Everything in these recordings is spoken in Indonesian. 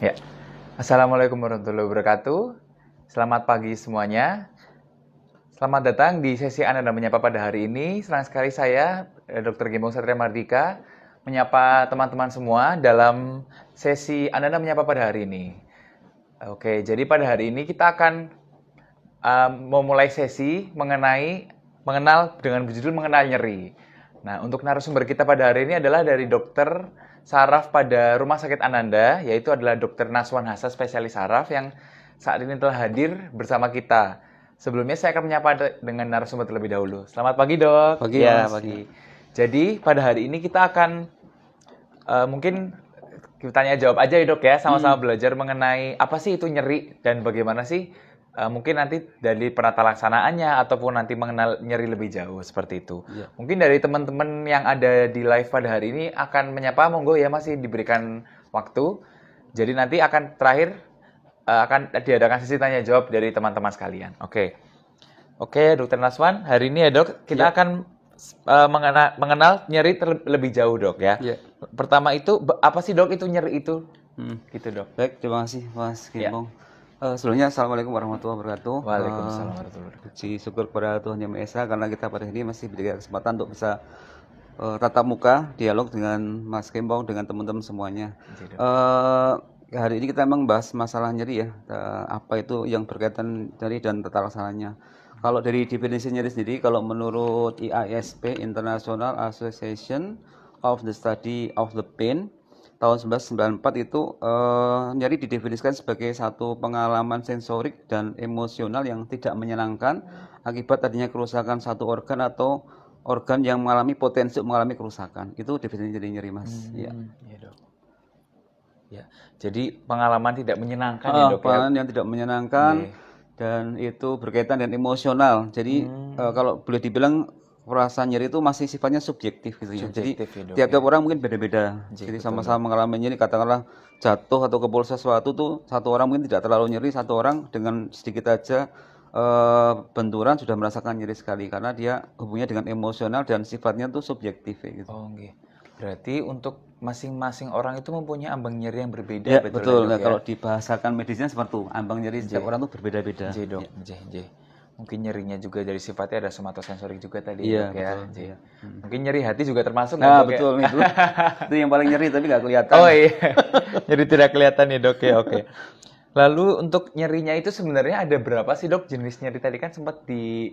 Ya. Assalamualaikum warahmatullahi wabarakatuh. Selamat pagi semuanya. Selamat datang di sesi Anda dan Menyapa pada hari ini. Senang sekali saya, eh, Dr. Gembong Satria Mardika, menyapa teman-teman semua dalam sesi Anda dan Menyapa pada hari ini. Oke, jadi pada hari ini kita akan um, memulai sesi mengenai mengenal dengan berjudul mengenal nyeri. Nah, untuk narasumber kita pada hari ini adalah dari Dr saraf pada Rumah Sakit Ananda, yaitu adalah Dr. Naswan Hasa, spesialis saraf yang saat ini telah hadir bersama kita. Sebelumnya saya akan menyapa dengan narasumber terlebih dahulu. Selamat pagi dok. Pagi ya, mas. pagi. Jadi pada hari ini kita akan uh, mungkin kita tanya jawab aja ya dok ya, sama-sama hmm. belajar mengenai apa sih itu nyeri dan bagaimana sih Eh, mungkin nanti dari penata laksanaannya ataupun nanti mengenal nyeri lebih jauh seperti itu. Ya. Mungkin dari teman-teman yang ada di live pada hari ini akan menyapa monggo ya masih diberikan waktu. Jadi nanti akan terakhir uh, akan diadakan sesi tanya jawab dari teman-teman sekalian. Oke. Okay. Oke, okay, Dokter Naswan, hari ini ya Dok, kita ya. akan uh, eh, mengenal, mengenal nyeri lebih jauh, Dok ya. ya. Pertama itu apa sih Dok itu nyeri itu? Hmm. Gitu, Dok. Baik, terima kasih Mas Kimbong. Iya. Ya. Uh, sebelumnya Assalamualaikum warahmatullahi wabarakatuh. Waalaikumsalam eh, warahmatullahi wabarakatuh. Puji syukur kepada Tuhan Yang Maha Esa karena kita pada hari ini masih diberikan kesempatan untuk bisa uh, tatap muka dialog dengan Mas Kembong dengan teman-teman semuanya. Uh, hari ini kita memang bahas masalah nyeri ya. Uh, apa itu yang berkaitan nyeri dan tata laksananya. Kalau dari definisi nyeri sendiri kalau menurut IASP International Association of the Study of the Pain tahun 1994 itu uh, eh, nyari didefinisikan sebagai satu pengalaman sensorik dan emosional yang tidak menyenangkan akibat tadinya kerusakan satu organ atau organ yang mengalami potensi mengalami kerusakan. Itu definisi jadi nyeri, Mas. Hmm, ya. ya dok. Ya. Jadi pengalaman tidak menyenangkan ah, ya, Dok. Ya? Pengalaman ya? yang tidak menyenangkan. Yeah dan itu berkaitan dengan emosional. Jadi hmm. uh, kalau boleh dibilang perasaan nyeri itu masih sifatnya subjektif gitu ya. Jadi tiap-tiap ya. orang mungkin beda-beda. Iya, Jadi sama-sama mengalami nyeri katakanlah jatuh atau kebol sesuatu tuh satu orang mungkin tidak terlalu nyeri, satu orang dengan sedikit aja e, benturan sudah merasakan nyeri sekali karena dia hubungnya dengan emosional dan sifatnya tuh subjektif ya, gitu. Oh, okay. Berarti untuk masing-masing orang itu mempunyai ambang nyeri yang berbeda. Ya, betul. Ya, betul nah, ya. Kalau dibahasakan medisnya seperti itu, ambang nyeri setiap orang itu berbeda-beda. J, dok. J, ya. j mungkin nyerinya juga dari sifatnya ada somatosensorik juga tadi iya, ya, betul, ya. Iya. mungkin nyeri hati juga termasuk nah dok, ya. betul ya? itu itu yang paling nyeri tapi nggak kelihatan oh iya Jadi tidak kelihatan ya dok ya oke okay. lalu untuk nyerinya itu sebenarnya ada berapa sih dok jenis nyeri tadi kan sempat di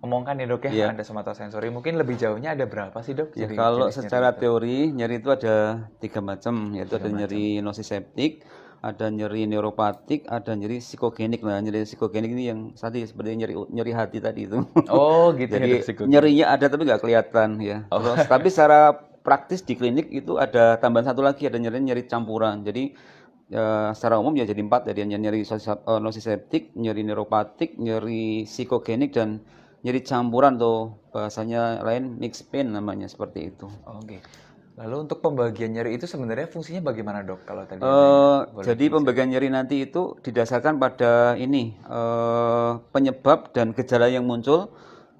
omongkan ya dok ya yeah. ada somatosensori. mungkin lebih jauhnya ada berapa sih dok ya, kalau secara nyeri teori nyeri itu ada tiga macam yaitu tiga ada macam. nyeri nosiseptik ada nyeri neuropatik, ada nyeri psikogenik. Nah, nyeri psikogenik ini yang tadi seperti nyeri nyeri hati tadi itu. Oh, gitu. Jadi ya, nyerinya ada tapi nggak kelihatan ya. Oh. Terus, tapi secara praktis di klinik itu ada tambahan satu lagi ada nyeri nyeri campuran. Jadi ya, secara umum ya jadi empat jadi nyeri eh, nosiseptik, nyeri neuropatik, nyeri psikogenik dan nyeri campuran tuh bahasanya lain mix pain namanya seperti itu. Oke. Okay. Lalu untuk pembagian nyeri itu sebenarnya fungsinya bagaimana dok kalau tadi? Uh, jadi pembagian nyeri nanti itu didasarkan pada ini uh, penyebab dan gejala yang muncul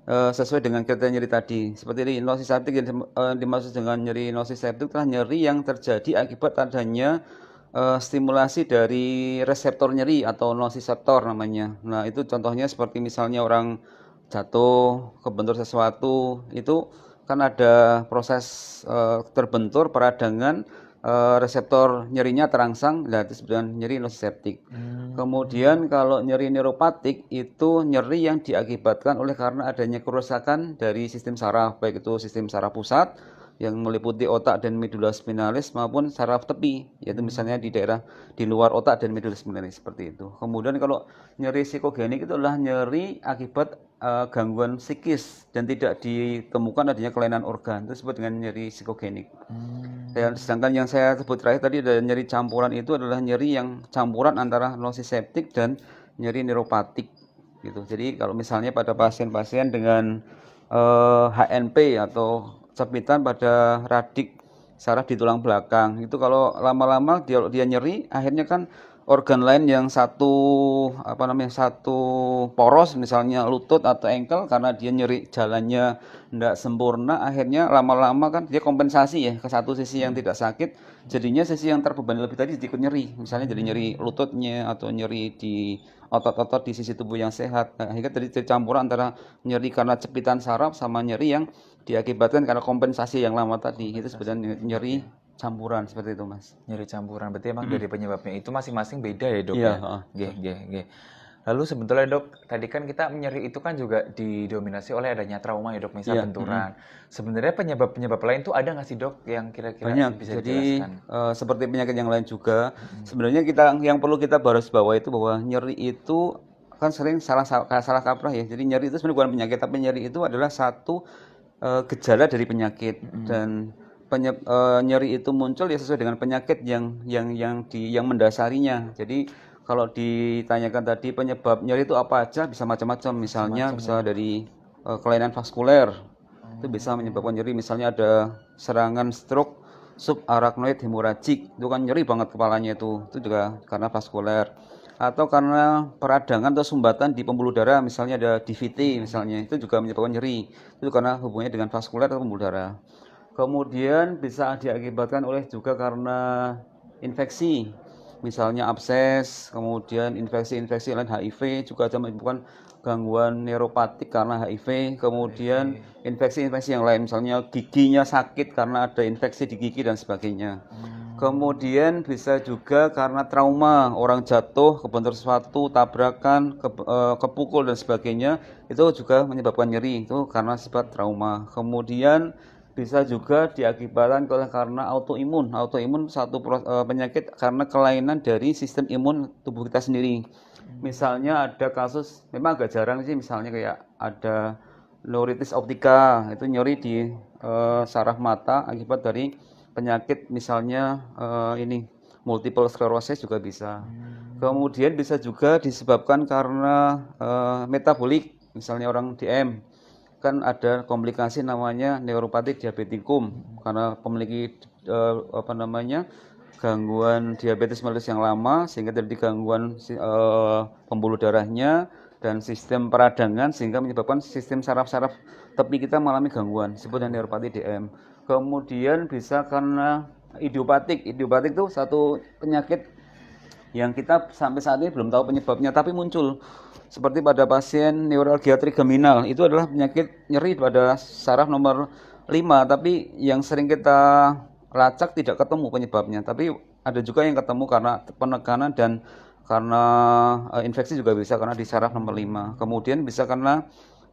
uh, sesuai dengan kriteria nyeri tadi. Seperti ini nosis septik yang dimaksud dengan nyeri nosis septik adalah nyeri yang terjadi akibat adanya uh, stimulasi dari reseptor nyeri atau nociceptor namanya. Nah itu contohnya seperti misalnya orang jatuh kebentur sesuatu itu kan ada proses uh, terbentur peradangan uh, reseptor nyerinya terangsang, nah disebutkan nyeri nosiseptik. Hmm. Kemudian kalau nyeri neuropatik itu nyeri yang diakibatkan oleh karena adanya kerusakan dari sistem saraf, baik itu sistem saraf pusat yang meliputi otak dan medula spinalis maupun saraf tepi, yaitu hmm. misalnya di daerah di luar otak dan medula spinalis seperti itu. Kemudian kalau nyeri psikogenik itu adalah nyeri akibat uh, gangguan psikis dan tidak ditemukan adanya kelainan organ itu disebut dengan nyeri psikogenik. Hmm. sedangkan yang saya sebut terakhir tadi ada nyeri campuran itu adalah nyeri yang campuran antara nonsiseptik dan nyeri neuropatik gitu. Jadi kalau misalnya pada pasien-pasien dengan uh, eh, HNP atau cepitan pada radik saraf di tulang belakang itu kalau lama-lama dia, dia nyeri akhirnya kan organ lain yang satu apa namanya satu poros misalnya lutut atau engkel karena dia nyeri jalannya tidak sempurna akhirnya lama-lama kan dia kompensasi ya ke satu sisi yang hmm. tidak sakit jadinya sisi yang terbebani lebih tadi ikut nyeri misalnya jadi nyeri lututnya atau nyeri di otot-otot di sisi tubuh yang sehat nah, akhirnya jadi tercampur antara nyeri karena cepitan saraf sama nyeri yang diakibatkan karena kompensasi yang lama tadi itu sebenarnya nyeri campuran seperti itu mas nyeri campuran berarti emang mm. dari penyebabnya itu masing-masing beda ya dok iya, ya uh, ge ge lalu sebetulnya dok tadi kan kita nyeri itu kan juga didominasi oleh adanya trauma ya dok misal yeah, benturan mm. sebenarnya penyebab penyebab lain itu ada nggak sih dok yang kira-kira banyak bisa jadi dijelaskan? Uh, seperti penyakit yang lain juga mm. sebenarnya kita yang perlu kita baris bawa itu bahwa nyeri itu kan sering salah salah kaprah ya jadi nyeri itu sebenarnya bukan penyakit tapi nyeri itu adalah satu uh, gejala dari penyakit mm. dan penyeb, e, nyeri itu muncul ya sesuai dengan penyakit yang yang yang di yang mendasarinya. Jadi kalau ditanyakan tadi penyebab nyeri itu apa aja bisa macam-macam. Misalnya macam bisa ya. dari e, kelainan vaskuler. Hmm. Itu bisa menyebabkan nyeri misalnya ada serangan stroke subarachnoid hemoragik. Itu kan nyeri banget kepalanya itu. Itu juga karena vaskuler atau karena peradangan atau sumbatan di pembuluh darah misalnya ada DVT misalnya itu juga menyebabkan nyeri itu karena hubungannya dengan vaskuler atau pembuluh darah Kemudian bisa diakibatkan oleh juga karena infeksi, misalnya abses, kemudian infeksi-infeksi lain HIV juga bisa menyebabkan gangguan neuropatik karena HIV, kemudian infeksi-infeksi yang lain, misalnya giginya sakit karena ada infeksi di gigi dan sebagainya. Hmm. Kemudian bisa juga karena trauma, orang jatuh, kebentur sesuatu, tabrakan, ke, e, kepukul dan sebagainya, itu juga menyebabkan nyeri, itu karena sebab trauma. Kemudian bisa juga diakibatkan karena autoimun. Autoimun satu eh, penyakit karena kelainan dari sistem imun tubuh kita sendiri. Hmm. Misalnya ada kasus, memang agak jarang sih, misalnya kayak ada neuritis optika, itu nyeri di uh, saraf mata akibat dari penyakit misalnya uh, ini multiple sclerosis juga bisa. Hmm. Kemudian bisa juga disebabkan karena uh, metabolik, misalnya orang DM kan ada komplikasi namanya neuropatik diabetikum karena memiliki uh, apa namanya gangguan diabetes mellitus yang lama sehingga terjadi gangguan uh, pembuluh darahnya dan sistem peradangan sehingga menyebabkan sistem saraf-saraf tepi kita mengalami gangguan disebut dengan neuropati DM. Kemudian bisa karena idiopatik. Idiopatik itu satu penyakit yang kita sampai saat ini belum tahu penyebabnya tapi muncul seperti pada pasien neuralgia trigeminal itu adalah penyakit nyeri pada saraf nomor 5 tapi yang sering kita lacak tidak ketemu penyebabnya tapi ada juga yang ketemu karena penekanan dan karena eh, infeksi juga bisa karena di saraf nomor 5 kemudian bisa karena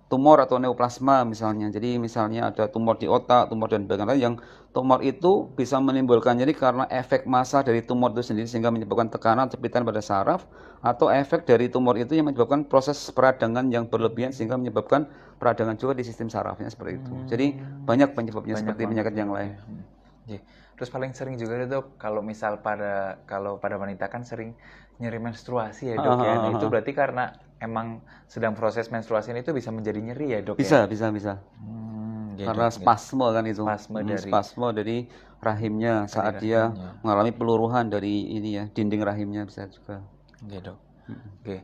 tumor atau neoplasma misalnya. Jadi misalnya ada tumor di otak, tumor dan bagian lain yang tumor itu bisa menimbulkan jadi karena efek massa dari tumor itu sendiri sehingga menyebabkan tekanan jepitan pada saraf atau efek dari tumor itu yang menyebabkan proses peradangan yang berlebihan sehingga menyebabkan peradangan juga di sistem sarafnya seperti itu. Hmm. Jadi banyak penyebabnya banyak seperti penyakit yang lain. Hmm. Yeah. Terus paling sering juga itu kalau misal pada kalau pada wanita kan sering nyeri menstruasi ya dok ya. Nah, itu berarti karena emang sedang proses menstruasi itu bisa menjadi nyeri ya dok? Bisa, ya? bisa, bisa. Hmm, gitu, Karena gitu. spasmo ya. kan itu. spasmo hmm, dari spasmo dari rahimnya dari saat rahimnya. dia mengalami peluruhan dari ini ya dinding rahimnya bisa juga. Oke dok. Hmm. Oke.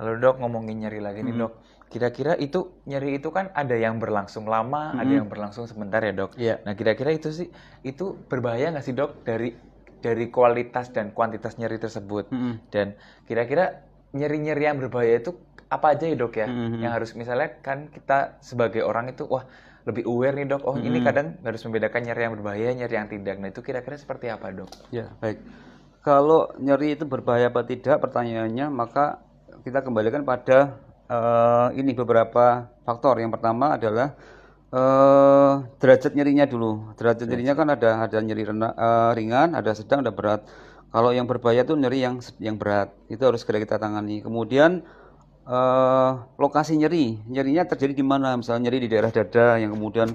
Lalu dok ngomongin nyeri lagi nih hmm. dok. Kira-kira itu nyeri itu kan ada yang berlangsung lama, hmm. ada yang berlangsung sebentar ya dok. Yeah. Nah kira-kira itu sih itu berbahaya nggak sih dok dari dari kualitas dan kuantitas nyeri tersebut? Hmm. Dan kira-kira nyeri-nyeri yang berbahaya itu apa aja ya dok ya? Mm-hmm. Yang harus misalnya kan kita sebagai orang itu wah lebih aware nih dok. Oh mm-hmm. ini kadang harus membedakan nyeri yang berbahaya, nyeri yang tidak. Nah itu kira-kira seperti apa dok? Ya baik. Kalau nyeri itu berbahaya apa tidak pertanyaannya maka kita kembalikan pada uh, ini beberapa faktor. Yang pertama adalah uh, derajat nyerinya dulu. Derajat nyerinya kan ada ada nyeri rena, uh, ringan, ada sedang, ada berat. Kalau yang berbahaya tuh nyeri yang yang berat, itu harus segera kita tangani. Kemudian eh, lokasi nyeri, nyerinya terjadi di mana? Misalnya nyeri di daerah dada yang kemudian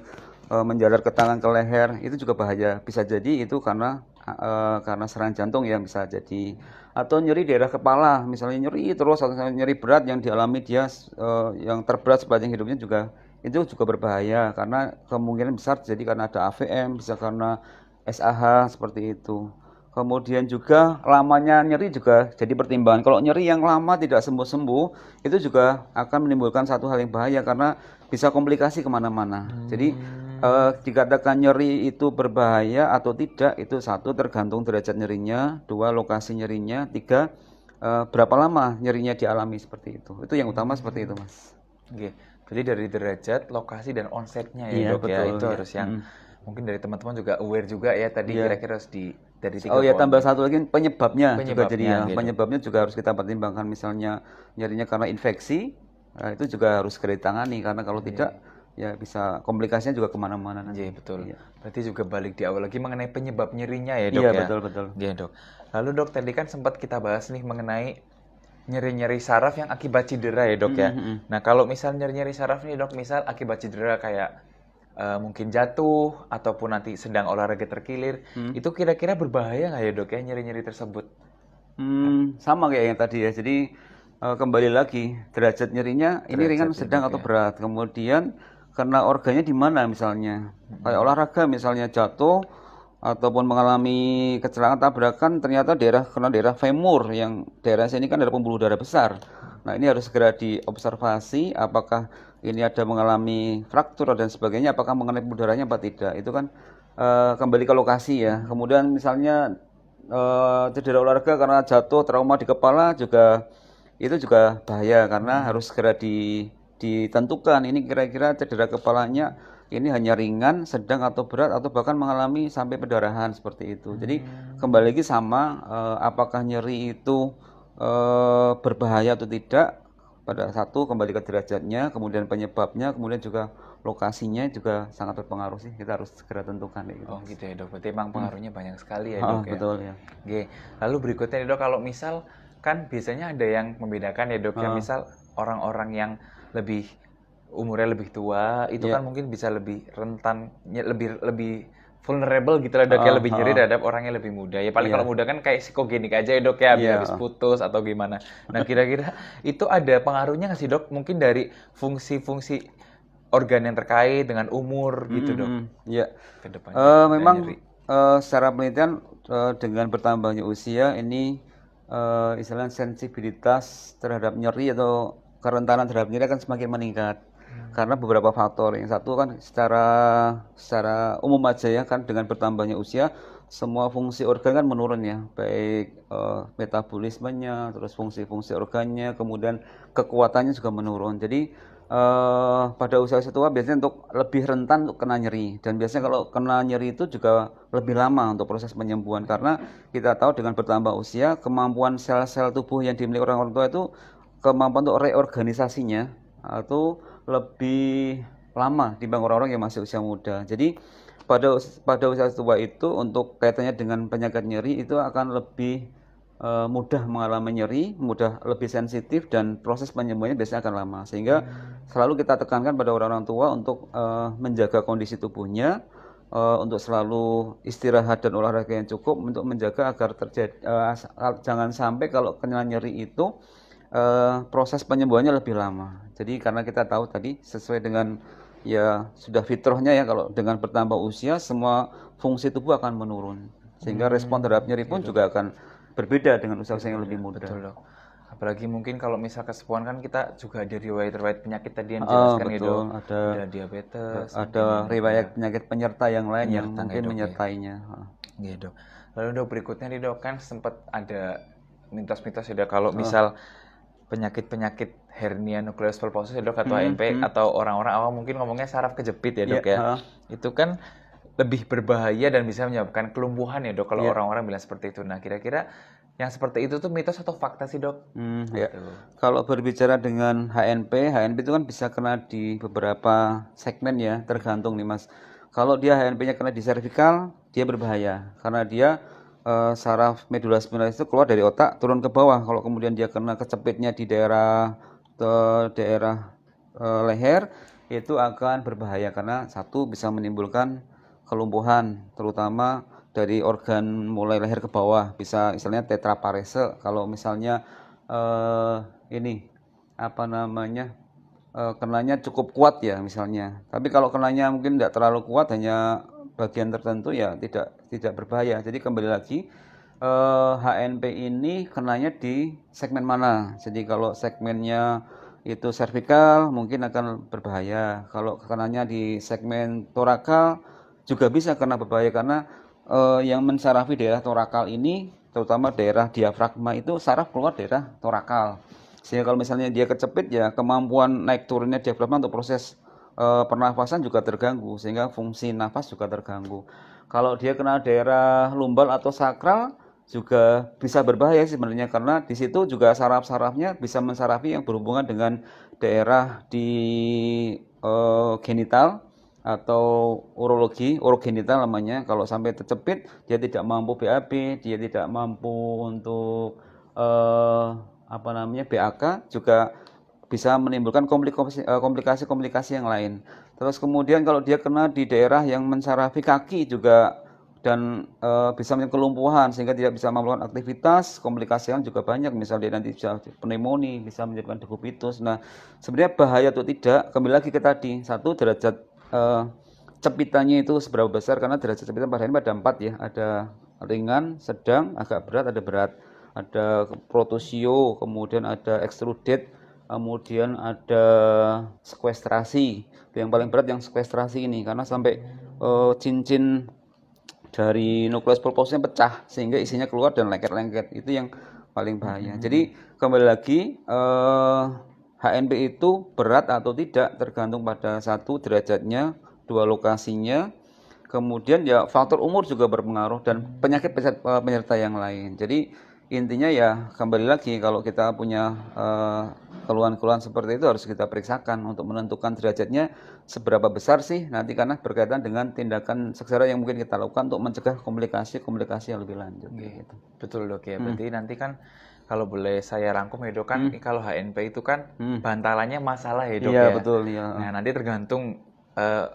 eh, menjalar ke tangan, ke leher, itu juga bahaya. Bisa jadi itu karena eh, karena serangan jantung yang bisa jadi atau nyeri di daerah kepala, misalnya nyeri terus atau nyeri berat yang dialami dia eh, yang terberat sepanjang hidupnya juga itu juga berbahaya karena kemungkinan besar jadi karena ada AVM, bisa karena SAH seperti itu. Kemudian juga lamanya nyeri juga jadi pertimbangan. Kalau nyeri yang lama tidak sembuh-sembuh, itu juga akan menimbulkan satu hal yang bahaya karena bisa komplikasi kemana-mana. Hmm. Jadi eh, dikatakan nyeri itu berbahaya atau tidak itu satu tergantung derajat nyerinya, dua lokasi nyerinya, tiga eh, berapa lama nyerinya dialami seperti itu. Itu yang utama hmm. seperti itu, mas. Oke, jadi dari derajat, lokasi dan onsetnya ya, iya, dok ya. betul, ya itu ya. harus yang hmm mungkin dari teman-teman juga aware juga ya tadi iya. kira-kira yeah. harus di dari oh, tiga oh ya tambah satu lagi penyebabnya, penyebabnya juga jadi ya gitu. penyebabnya juga harus kita pertimbangkan misalnya nyarinya karena infeksi nah itu juga harus segera nih karena kalau yeah. tidak ya bisa komplikasinya juga kemana-mana nanti. Iya betul. yeah. Berarti juga balik di awal lagi mengenai penyebab nyerinya ya dok iya, ya. Iya betul betul. Iya dok. Lalu dok tadi kan sempat kita bahas nih mengenai nyeri-nyeri saraf yang akibat cedera ya dok mm -hmm. ya. Mm-hmm, mm-hmm. Nah kalau misal nyeri-nyeri saraf nih dok misal akibat cedera kayak uh, mungkin jatuh ataupun nanti sedang olahraga terkilir, hmm. itu kira-kira berbahaya nggak ya dok ya nyeri-nyeri tersebut? Hmm, sama kayak yang tadi ya. Jadi uh, kembali lagi derajat nyerinya derajat ini ringan, sedang atau ya. berat. Kemudian karena organnya di mana misalnya, hmm. kayak olahraga misalnya jatuh ataupun mengalami kecelakaan tabrakan ternyata daerah karena daerah femur yang daerah sini kan ada pembuluh darah besar Nah, ini harus segera diobservasi apakah ini ada mengalami fraktur dan sebagainya, apakah mengenai udaranya apa tidak. Itu kan e, kembali ke lokasi ya. Kemudian misalnya e, cedera olahraga karena jatuh trauma di kepala juga itu juga bahaya karena hmm. harus segera di, ditentukan ini kira-kira cedera kepalanya ini hanya ringan, sedang atau berat atau bahkan mengalami sampai pendarahan seperti itu. Jadi hmm. kembali lagi sama e, apakah nyeri itu e, berbahaya atau tidak pada satu kembali ke derajatnya kemudian penyebabnya kemudian juga lokasinya juga sangat berpengaruh sih kita harus segera tentukan ya, gitu. Oh gitu ya dok, berarti emang hmm. pengaruhnya hmm. banyak sekali ya ah, dok Oh, ya. Betul ya. Oke, lalu berikutnya dok kalau misal kan biasanya ada yang membedakan ya dok Oh. ya ah. misal orang-orang yang lebih umurnya lebih tua itu yeah. kan mungkin bisa lebih rentan ya, lebih lebih vulnerable gitu lah dok, ya ah, lebih nyeri ah. terhadap orang yang lebih muda. Ya paling yeah. kalau muda kan kayak psikogenik aja ya dok ya, iya. habis, yeah. putus atau gimana. Nah kira-kira itu ada pengaruhnya nggak sih dok? Mungkin dari fungsi-fungsi organ yang terkait dengan umur gitu mm -hmm. dok? ya Yeah. Uh, memang uh, secara penelitian uh, dengan bertambahnya usia ini uh, istilahnya sensibilitas terhadap nyeri atau kerentanan terhadap nyeri akan semakin meningkat. Hmm. karena beberapa faktor yang satu kan secara secara umum aja ya kan dengan bertambahnya usia semua fungsi organ kan menurun ya baik uh, metabolismenya terus fungsi-fungsi organnya kemudian kekuatannya juga menurun jadi uh, pada usia-usia tua biasanya untuk lebih rentan untuk kena nyeri dan biasanya kalau kena nyeri itu juga lebih lama untuk proses penyembuhan karena kita tahu dengan bertambah usia kemampuan sel-sel tubuh yang dimiliki orang-orang tua itu kemampuan untuk reorganisasinya atau lebih lama dibanding orang-orang yang masih usia muda. Jadi pada pada usia tua itu untuk kaitannya dengan penyakit nyeri itu akan lebih e, mudah mengalami nyeri, mudah lebih sensitif dan proses penyembuhannya biasanya akan lama. Sehingga hmm. selalu kita tekankan pada orang-orang tua untuk e, menjaga kondisi tubuhnya uh, untuk selalu istirahat dan olahraga yang cukup untuk menjaga agar terjadi uh, jangan sampai kalau kena nyeri itu uh, proses penyembuhannya lebih lama. Jadi karena kita tahu tadi sesuai dengan ya sudah fitrahnya ya kalau dengan bertambah usia semua fungsi tubuh akan menurun. Sehingga hmm. respon terhadap nyeri pun Itu. juga akan berbeda dengan usia-usia yang lebih muda. Betul, Apalagi mungkin kalau misal kesepuan kan kita juga ada riwayat-riwayat penyakit tadi yang ah, jelaskan oh, ya, betul. Itu. Ada, ada diabetes, ada riwayat penyakit penyerta yang lain yang mungkin hidup, ya, ya. menyertainya. Ah. Iya dok. Lalu dok berikutnya nih dok kan sempat ada mitos-mitos ya kalau oh. misal penyakit-penyakit hernia nukleus pulposus ya dok atau hmm, hmm. atau orang-orang awam mungkin ngomongnya saraf kejepit ya dok yeah, ya. Uh. Itu kan lebih berbahaya dan bisa menyebabkan kelumpuhan ya dok kalau yeah. orang-orang bilang seperti itu. Nah kira-kira yang seperti itu tuh mitos atau fakta sih dok? Hmm, ya. Kalau berbicara dengan HNP, HNP itu kan bisa kena di beberapa segmen ya, tergantung nih mas. Kalau dia HNP-nya kena di cervical, dia berbahaya karena dia uh, saraf medula spinalis itu keluar dari otak turun ke bawah. Kalau kemudian dia kena kecepitnya di daerah ke daerah uh, leher itu akan berbahaya karena satu bisa menimbulkan kelumpuhan terutama dari organ mulai leher ke bawah bisa misalnya tetraparese kalau misalnya uh, ini apa namanya uh, kenanya cukup kuat ya misalnya tapi kalau kenanya mungkin tidak terlalu kuat hanya bagian tertentu ya tidak tidak berbahaya. Jadi kembali lagi eh, HNP ini kenanya di segmen mana. Jadi kalau segmennya itu cervical mungkin akan berbahaya. Kalau kenanya di segmen torakal juga bisa kena berbahaya karena eh, yang mensarafi daerah torakal ini terutama daerah diafragma itu saraf keluar daerah torakal. Sehingga kalau misalnya dia kecepit ya kemampuan naik turunnya diafragma untuk proses Eh, pernafasan juga terganggu sehingga fungsi nafas juga terganggu. Kalau dia kena daerah lumbal atau sakral juga bisa berbahaya sebenarnya karena di situ juga saraf-sarafnya bisa mensarafi yang berhubungan dengan daerah di e, genital atau urologi, urogenital namanya. Kalau sampai tercepit, dia tidak mampu BAB, dia tidak mampu untuk eh, apa namanya BAK juga bisa menimbulkan eh, komplikasi-komplikasi yang lain. Terus kemudian kalau dia kena di daerah yang mensarafi kaki juga dan e, bisa menjadi kelumpuhan sehingga tidak bisa melakukan aktivitas, komplikasi yang juga banyak misalnya nanti bisa pneumonia, bisa menyebabkan dekubitus. Nah, sebenarnya bahaya atau tidak kembali lagi ke tadi. Satu derajat e, cepitannya itu seberapa besar karena derajat cepitan pada ini pada empat ya, ada ringan, sedang, agak berat, ada berat, ada protusio, kemudian ada extruded, kemudian ada sekuestrasi yang paling berat yang sekuestrasi ini karena sampai uh, cincin dari nukleus pulposnya pecah sehingga isinya keluar dan lengket-lengket itu yang paling bahaya hmm. jadi kembali lagi uh, eh, HNP itu berat atau tidak tergantung pada satu derajatnya dua lokasinya kemudian ya faktor umur juga berpengaruh dan hmm. penyakit eh, penyerta yang lain jadi intinya ya kembali lagi kalau kita punya eh, keluhan-keluhan seperti itu harus kita periksakan untuk menentukan derajatnya seberapa besar sih nanti karena berkaitan dengan tindakan seksara yang mungkin kita lakukan untuk mencegah komplikasi-komplikasi yang lebih lanjut. Okay. Gitu. Betul dok ya. Hmm. Berarti nanti kan kalau boleh saya rangkum ya dok kan hmm. kalau HNP itu kan hmm. bantalannya masalah ya dok iya, ya. betul. Ya. Nah nanti tergantung uh,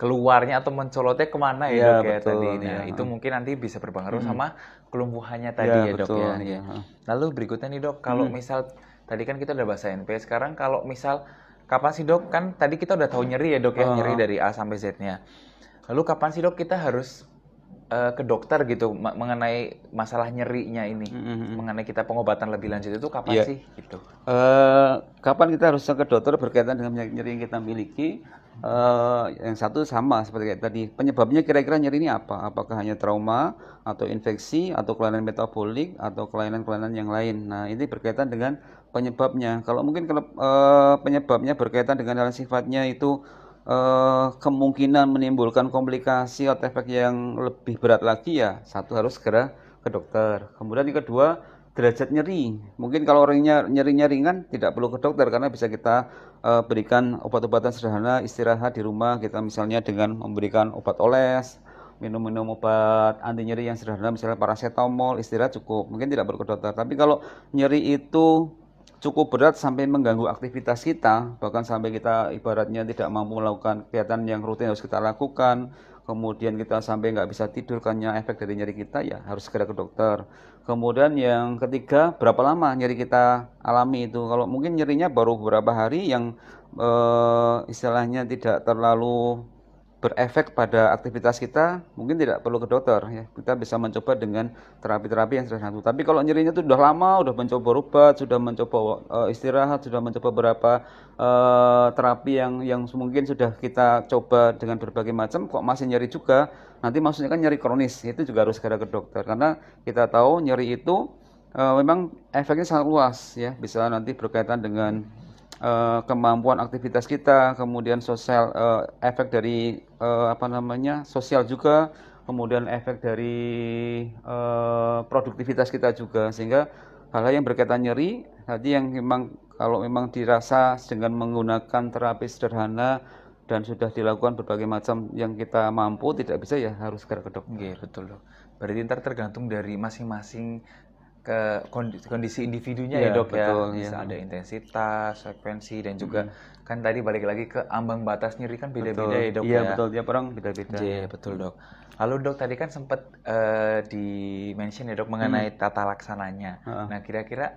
keluarnya atau mencolotnya kemana ya, ya dok ya tadi. Nah, ya. itu mungkin nanti bisa berpengaruh hmm. sama kelumpuhannya ya, tadi ya, ya betul, dok ya. Iya. Lalu berikutnya nih dok, kalau hmm. misal tadi kan kita udah bahas NP, sekarang kalau misal kapan sih dok? Kan tadi kita udah tahu nyeri ya dok ya, uh. nyeri dari A sampai Z-nya. Lalu kapan sih dok kita harus eh, ke dokter gitu mengenai masalah nyerinya ini, mm -hmm. mengenai kita pengobatan lebih lanjut itu kapan yeah. sih gitu? Uh, kapan kita harus ke dokter berkaitan dengan penyakit nyeri yang kita miliki? Uh, yang satu sama seperti kayak tadi penyebabnya kira-kira nyeri ini apa apakah hanya trauma atau infeksi atau kelainan metabolik atau kelainan-kelainan yang lain nah ini berkaitan dengan penyebabnya kalau mungkin uh, penyebabnya berkaitan dengan hal sifatnya itu uh, kemungkinan menimbulkan komplikasi atau efek yang lebih berat lagi ya satu harus segera ke dokter kemudian yang kedua derajat nyeri. Mungkin kalau nyeri nyeri ringan tidak perlu ke dokter karena bisa kita uh, berikan obat-obatan sederhana istirahat di rumah kita misalnya dengan memberikan obat oles, minum-minum obat anti nyeri yang sederhana misalnya paracetamol, istirahat cukup. Mungkin tidak perlu ke dokter. Tapi kalau nyeri itu cukup berat sampai mengganggu aktivitas kita, bahkan sampai kita ibaratnya tidak mampu melakukan kegiatan yang rutin harus kita lakukan, kemudian kita sampai nggak bisa tidur karena efek dari nyeri kita ya harus segera ke dokter Kemudian yang ketiga, berapa lama nyeri kita alami itu? Kalau mungkin nyerinya baru beberapa hari yang eh, istilahnya tidak terlalu berefek pada aktivitas kita mungkin tidak perlu ke dokter ya kita bisa mencoba dengan terapi-terapi yang sederhana tapi kalau nyerinya itu sudah lama sudah mencoba obat sudah eh, mencoba uh, istirahat sudah mencoba beberapa uh, terapi yang yang mungkin sudah kita coba dengan berbagai macam kok masih nyeri juga nanti maksudnya kan nyeri kronis itu juga harus segera ke dokter karena kita tahu nyeri itu uh, memang efeknya sangat luas ya bisa nanti berkaitan dengan uh, kemampuan aktivitas kita, kemudian sosial uh, efek dari uh, apa namanya sosial juga, kemudian efek dari uh, produktivitas kita juga, sehingga hal-hal yang berkaitan nyeri tadi yang memang kalau memang dirasa dengan menggunakan terapi sederhana dan sudah dilakukan berbagai macam yang kita mampu tidak bisa ya harus segera ke dokter. Iya betul dok. Berarti ntar tergantung dari masing-masing ke kondisi individunya ya, iya, ya dok betul, ya bisa ya. ada intensitas frekuensi dan juga hmm. kan tadi balik lagi ke ambang batas nyeri kan beda-beda ya dok iya, ya betul tiap orang beda-beda iya betul dok lalu dok tadi kan sempat uh, eh, di mention ya dok mengenai hmm. tata laksananya uh-huh. nah kira-kira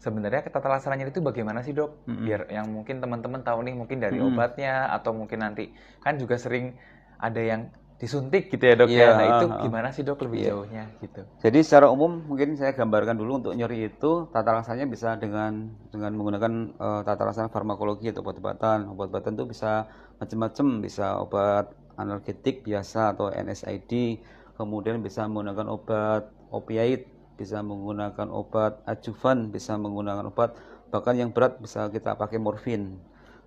sebenarnya tata laksananya itu bagaimana sih dok hmm. biar yang mungkin teman-teman tahu nih mungkin dari hmm. obatnya atau mungkin nanti kan juga sering ada yang disuntik gitu ya dok ya. Iya, nah itu gimana sih dok lebih ya. jauhnya gitu. Jadi secara umum mungkin saya gambarkan dulu untuk nyeri itu tata rasanya bisa dengan dengan menggunakan uh, tata rasanya farmakologi atau obat-obatan. Obat-obatan itu bisa macam-macam, bisa obat analgetik biasa atau NSAID, kemudian bisa menggunakan obat opioid, bisa menggunakan obat adjuvan, bisa menggunakan obat bahkan yang berat bisa kita pakai morfin.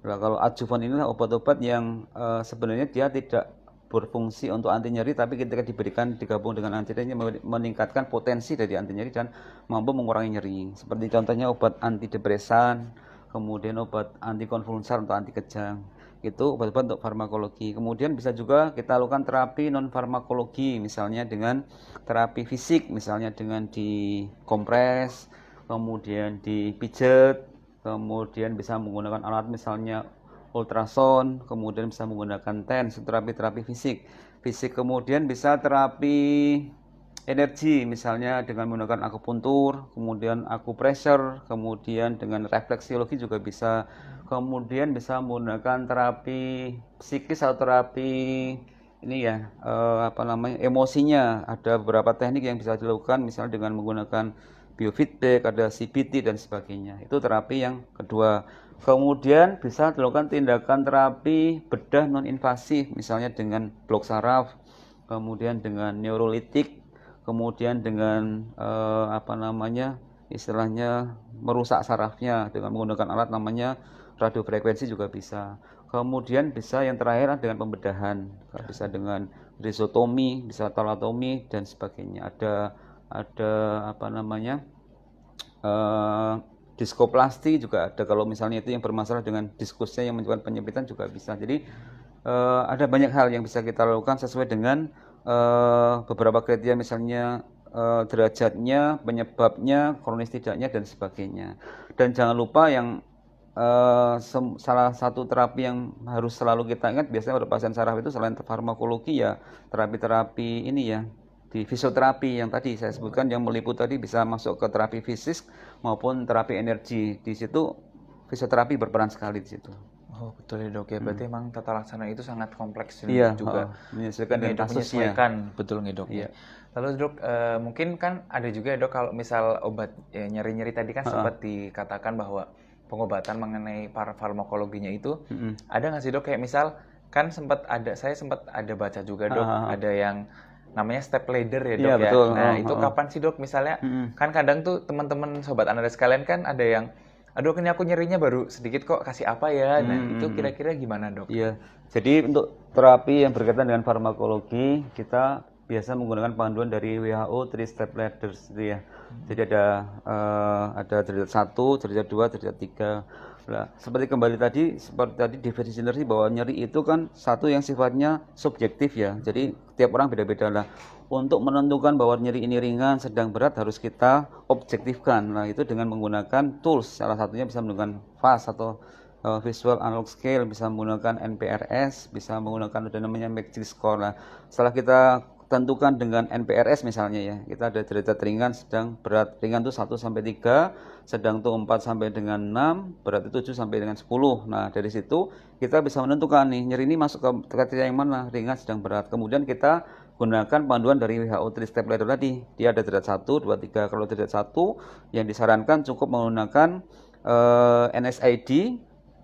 Nah, kalau adjuvan inilah obat-obat yang uh, sebenarnya dia tidak berfungsi untuk anti nyeri tapi ketika diberikan digabung dengan anti nyeri meningkatkan potensi dari anti nyeri dan mampu mengurangi nyeri seperti contohnya obat antidepresan kemudian obat anti konvulsar untuk anti kejang itu obat-obat untuk farmakologi kemudian bisa juga kita lakukan terapi non farmakologi misalnya dengan terapi fisik misalnya dengan di kompres kemudian dipijat, kemudian bisa menggunakan alat misalnya ultrason, kemudian bisa menggunakan TENS, terapi-terapi fisik. Fisik kemudian bisa terapi energi, misalnya dengan menggunakan akupuntur, kemudian akupresur, kemudian dengan refleksiologi juga bisa, kemudian bisa menggunakan terapi psikis atau terapi ini ya eh, apa namanya emosinya ada beberapa teknik yang bisa dilakukan misalnya dengan menggunakan biofeedback ada CBT dan sebagainya itu terapi yang kedua Kemudian bisa dilakukan tindakan terapi bedah non-invasif, misalnya dengan blok saraf, kemudian dengan neurolitik, kemudian dengan eh, apa namanya, istilahnya merusak sarafnya dengan menggunakan alat namanya radiofrekuensi juga bisa. Kemudian bisa yang terakhir dengan pembedahan, bisa dengan risotomi, bisa talatomi dan sebagainya. Ada ada apa namanya? Eh, diskoplasti juga ada kalau misalnya itu yang bermasalah dengan diskusnya yang menyebabkan penyempitan juga bisa jadi uh, ada banyak hal yang bisa kita lakukan sesuai dengan uh, beberapa kriteria misalnya uh, derajatnya penyebabnya kronis tidaknya dan sebagainya dan jangan lupa yang salah satu terapi yang harus selalu kita ingat biasanya pada pasien saraf itu selain farmakologi ya terapi-terapi ini ya di fisioterapi yang tadi saya sebutkan yang meliput tadi bisa masuk ke terapi fisik maupun terapi energi di situ fisioterapi berperan sekali di situ. Oh betul ya dok ya berarti hmm. emang tata laksana itu sangat kompleks iya, juga oh, menyesuaikan dengan kasusnya. Menyesuaikan betul nih dok. Ya. Iya. Lalu dok e, mungkin kan ada juga ya, dok kalau misal obat ya, nyeri-nyeri tadi kan uh -huh. sempat dikatakan bahwa pengobatan mengenai para farmakologinya itu mm -hmm. ada nggak sih dok kayak misal kan sempat ada saya sempat ada baca juga dok uh -huh. ada yang namanya step ladder ya iya, dok ya. ya? Nah oh, itu oh. kapan sih dok? Misalnya mm-hmm. kan kadang tuh teman-teman sobat anda sekalian kan ada yang aduh ini aku nyerinya baru sedikit kok kasih apa ya nah hmm. itu kira-kira gimana dok? Iya jadi untuk terapi yang berkaitan dengan farmakologi kita biasa menggunakan panduan dari WHO three step ladders gitu ya hmm. jadi ada uh, ada derajat satu derajat dua derajat tiga Nah, seperti kembali tadi, seperti tadi definisi sendiri bahwa nyeri itu kan satu yang sifatnya subjektif ya. Jadi tiap orang beda-beda lah. Untuk menentukan bahwa nyeri ini ringan, sedang berat harus kita objektifkan. Nah itu dengan menggunakan tools. Salah satunya bisa menggunakan FAST atau eh, Visual Analog Scale, bisa menggunakan NPRS, bisa menggunakan ada namanya Magic Score. lah setelah kita tentukan dengan NPRS misalnya ya. Kita ada cerita ringan, sedang, berat. Ringan itu 1 sampai 3, sedang itu 4 sampai dengan 6, berat itu 7 sampai dengan 10. Nah, dari situ kita bisa menentukan nih nyeri ini masuk ke kriteria yang mana, ringan, sedang, berat. Kemudian kita gunakan panduan dari WHO 3 Step Ladder tadi. Dia ada derajat 1, 2, 3. Kalau derajat 1 yang disarankan cukup menggunakan eh, NSID,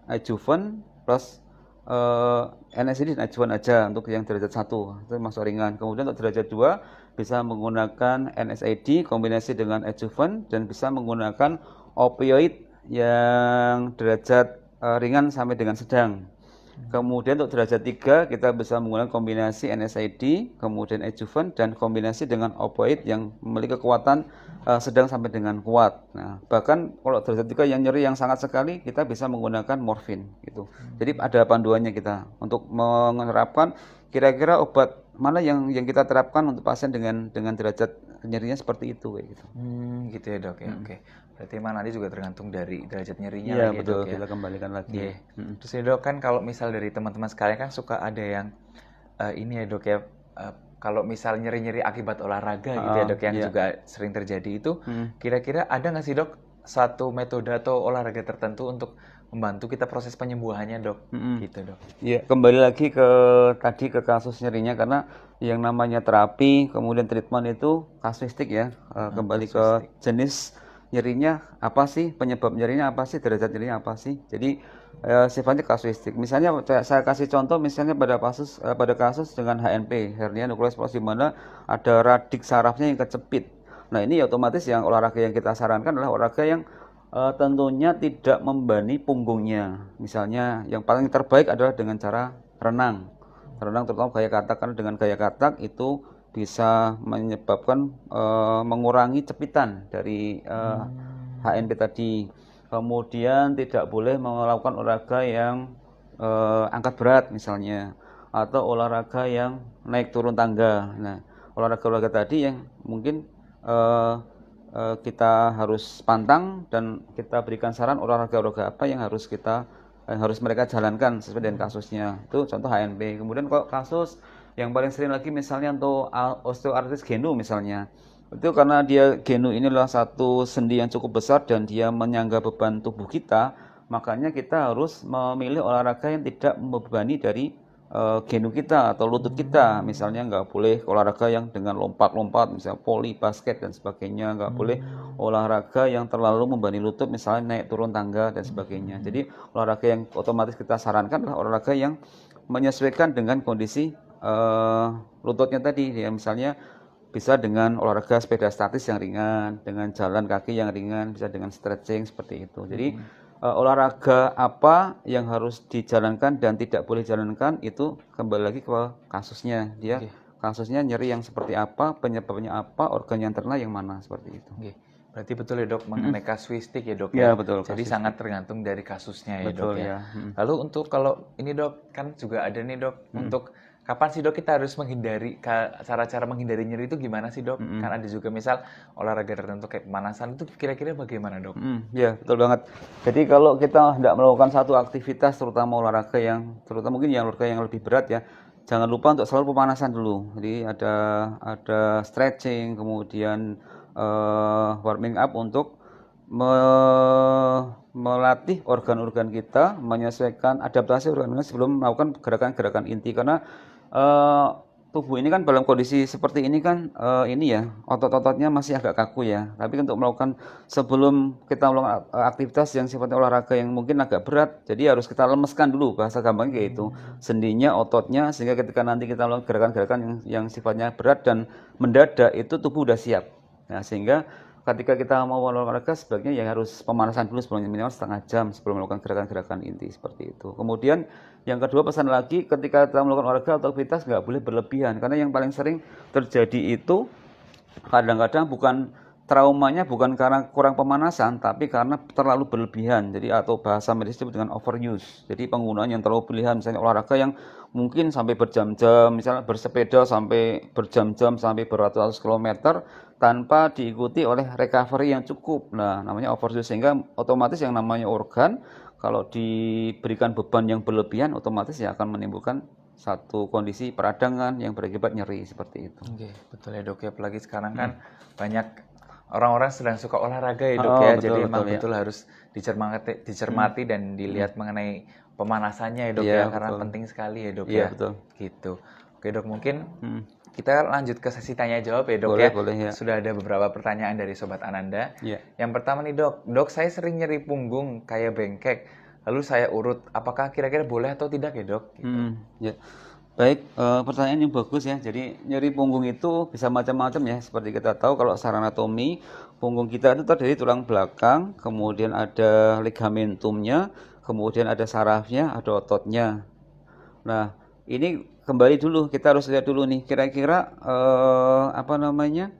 Ijuven, plus Eh, NS ini acuan aja untuk yang derajat satu itu masuk ringan kemudian untuk derajat dua bisa menggunakan NSAID kombinasi dengan adjuvan dan bisa menggunakan opioid yang derajat eh, ringan sampai dengan sedang Kemudian untuk derajat 3 kita bisa menggunakan kombinasi NSAID, kemudian adjuvant dan kombinasi dengan opioid yang memiliki kekuatan uh, sedang sampai dengan kuat. Nah, bahkan kalau derajat 3 yang nyeri yang sangat sekali kita bisa menggunakan morfin gitu. Hmm. Jadi ada panduannya kita untuk menerapkan kira-kira obat mana yang yang kita terapkan untuk pasien dengan dengan derajat nyerinya seperti itu kayak gitu. Hmm, gitu ya dok ya. Hmm. Oke. Berarti emang nanti juga tergantung dari derajat nyerinya. Iya ya, betul, dok, ya. kita ya. kembalikan lagi. Yeah. Mm-hmm. Terus ya dok kan kalau misal dari teman-teman sekalian kan suka ada yang uh, ini ya dok ya uh, kalau misal nyeri-nyeri akibat olahraga uh, gitu ya ah, dok yang yeah. juga sering terjadi itu, mm. kira-kira ada nggak sih dok satu metode atau olahraga tertentu untuk membantu kita proses penyembuhannya dok? Mm-hmm. Gitu dok. Iya yeah. kembali lagi ke tadi ke kasus nyerinya karena yang namanya terapi kemudian treatment itu kasuistik ya uh, kembali kasuistik. ke jenis nyerinya apa sih penyebab nyerinya apa sih derajat nyerinya apa sih jadi e, sifatnya kasuistik misalnya saya kasih contoh misalnya pada kasus e, pada kasus dengan HNP hernia nukleus pros di ada radik sarafnya yang kecepit nah ini otomatis yang olahraga yang kita sarankan adalah olahraga yang e, tentunya tidak membani punggungnya misalnya yang paling terbaik adalah dengan cara renang renang terutama gaya katak karena dengan gaya katak itu bisa menyebabkan uh, mengurangi cepitan dari uh, eh, HNP hmm. tadi. Kemudian tidak boleh melakukan olahraga yang uh, angkat berat misalnya atau olahraga yang naik turun tangga. Nah, olahraga-olahraga tadi yang mungkin uh, uh, kita harus pantang dan kita berikan saran olahraga-olahraga apa yang harus kita yang harus mereka jalankan sesuai dengan hmm. kasusnya. Itu contoh HNP. Kemudian kalau kasus yang paling sering lagi misalnya untuk osteoartritis genu misalnya. Itu karena dia genu ini adalah satu sendi yang cukup besar dan dia menyangga beban tubuh kita, makanya kita harus memilih olahraga yang tidak membebani dari uh, genu kita atau lutut kita. Hmm. Misalnya nggak boleh olahraga yang dengan lompat-lompat, misalnya poli, basket dan sebagainya. Nggak hmm. boleh olahraga yang terlalu membebani lutut, misalnya naik turun tangga dan sebagainya. Hmm. Jadi olahraga yang otomatis kita sarankan adalah olahraga yang menyesuaikan dengan kondisi uh, lututnya tadi ya misalnya bisa dengan olahraga sepeda statis yang ringan, dengan jalan kaki yang ringan, bisa dengan stretching seperti itu. Jadi hmm. uh, olahraga apa yang harus dijalankan dan tidak boleh jalankan itu kembali lagi ke kasusnya dia. Okay. Kasusnya nyeri yang seperti apa, penyebabnya apa, organ yang terkena yang mana seperti itu. Okay. Berarti betul ya dok mengenai hmm. kasuistik ya dok ya. ya? betul. Jadi kasuistik. sangat tergantung dari kasusnya ya betul, dok ya. ya. Hmm. Lalu untuk kalau ini dok kan juga ada nih dok hmm. untuk kapan sih dok kita harus menghindari cara-cara menghindari nyeri itu gimana sih dok? Mm -hmm. Karena ada juga misal olahraga tertentu kayak pemanasan itu kira-kira bagaimana dok? Mm, ya betul banget. Jadi kalau kita tidak melakukan satu aktivitas terutama olahraga yang terutama mungkin yang olahraga yang lebih berat ya, jangan lupa untuk selalu pemanasan dulu. Jadi ada ada stretching, kemudian uh, warming up untuk me melatih organ-organ kita, menyesuaikan adaptasi organ-organ sebelum melakukan gerakan-gerakan inti karena uh, tubuh ini kan dalam kondisi seperti ini kan uh, ini ya otot-ototnya masih agak kaku ya. Tapi untuk melakukan sebelum kita melakukan aktivitas yang sifatnya olahraga yang mungkin agak berat, jadi harus kita lemeskan dulu bahasa gampang kayak itu sendinya, ototnya sehingga ketika nanti kita melakukan gerakan-gerakan yang, yang sifatnya berat dan mendadak itu tubuh udah siap. Nah sehingga ketika kita mau olahraga sebaiknya yang harus pemanasan dulu sebelumnya minimal setengah jam sebelum melakukan gerakan-gerakan inti seperti itu. Kemudian yang kedua pesan lagi ketika kita melakukan olahraga atau aktivitas nggak boleh berlebihan karena yang paling sering terjadi itu kadang-kadang bukan traumanya bukan karena kurang pemanasan tapi karena terlalu berlebihan jadi atau bahasa medis disebut dengan overuse jadi penggunaan yang terlalu berlebihan misalnya olahraga yang mungkin sampai berjam-jam misalnya bersepeda sampai berjam-jam sampai beratus-ratus kilometer tanpa diikuti oleh recovery yang cukup. Nah, namanya overuse sehingga otomatis yang namanya organ kalau diberikan beban yang berlebihan otomatis ya akan menimbulkan satu kondisi peradangan yang berakibat nyeri seperti itu. Oke, okay, betul ya dok ya. Apalagi sekarang kan hmm. banyak orang-orang sedang suka olahraga ya dok oh, ya. Betul, Jadi memang ya. betul, betul ya. harus dicermati, dicermati hmm. dan dilihat hmm. mengenai pemanasannya ya dok ya. ya. Karena penting sekali ya dok ya. ya. Betul. Gitu. Oke dok mungkin hmm kita lanjut ke sesi tanya jawab ya dok boleh, ya. Boleh, ya. Sudah ada beberapa pertanyaan dari sobat Ananda. Ya. Yang pertama nih dok, dok saya sering nyeri punggung kayak bengkek. Lalu saya urut, apakah kira-kira boleh atau tidak ya dok? Gitu. Hmm, ya. Baik, e, pertanyaan yang bagus ya. Jadi nyeri punggung itu bisa macam-macam ya. Seperti kita tahu kalau secara anatomi punggung kita itu terdiri tulang belakang, kemudian ada ligamentumnya, kemudian ada sarafnya, ada ototnya. Nah, ini kembali dulu kita harus lihat dulu nih kira-kira uh, apa namanya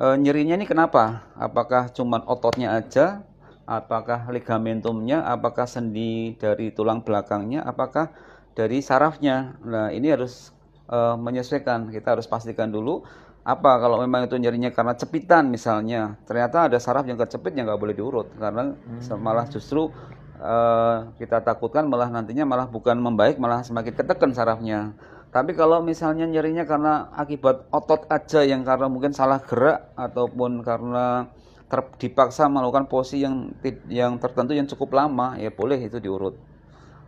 uh, nyerinya ini kenapa apakah cuman ototnya aja apakah ligamentumnya apakah sendi dari tulang belakangnya apakah dari sarafnya nah ini harus uh, menyesuaikan kita harus pastikan dulu apa kalau memang itu nyerinya karena cepitan misalnya ternyata ada saraf yang kecepit yang nggak boleh diurut karena hmm. malah justru kita takutkan malah nantinya malah bukan membaik malah semakin ketekan sarafnya tapi kalau misalnya nyerinya karena akibat otot aja yang karena mungkin salah gerak ataupun karena ter, dipaksa melakukan posisi yang yang tertentu yang cukup lama ya boleh itu diurut.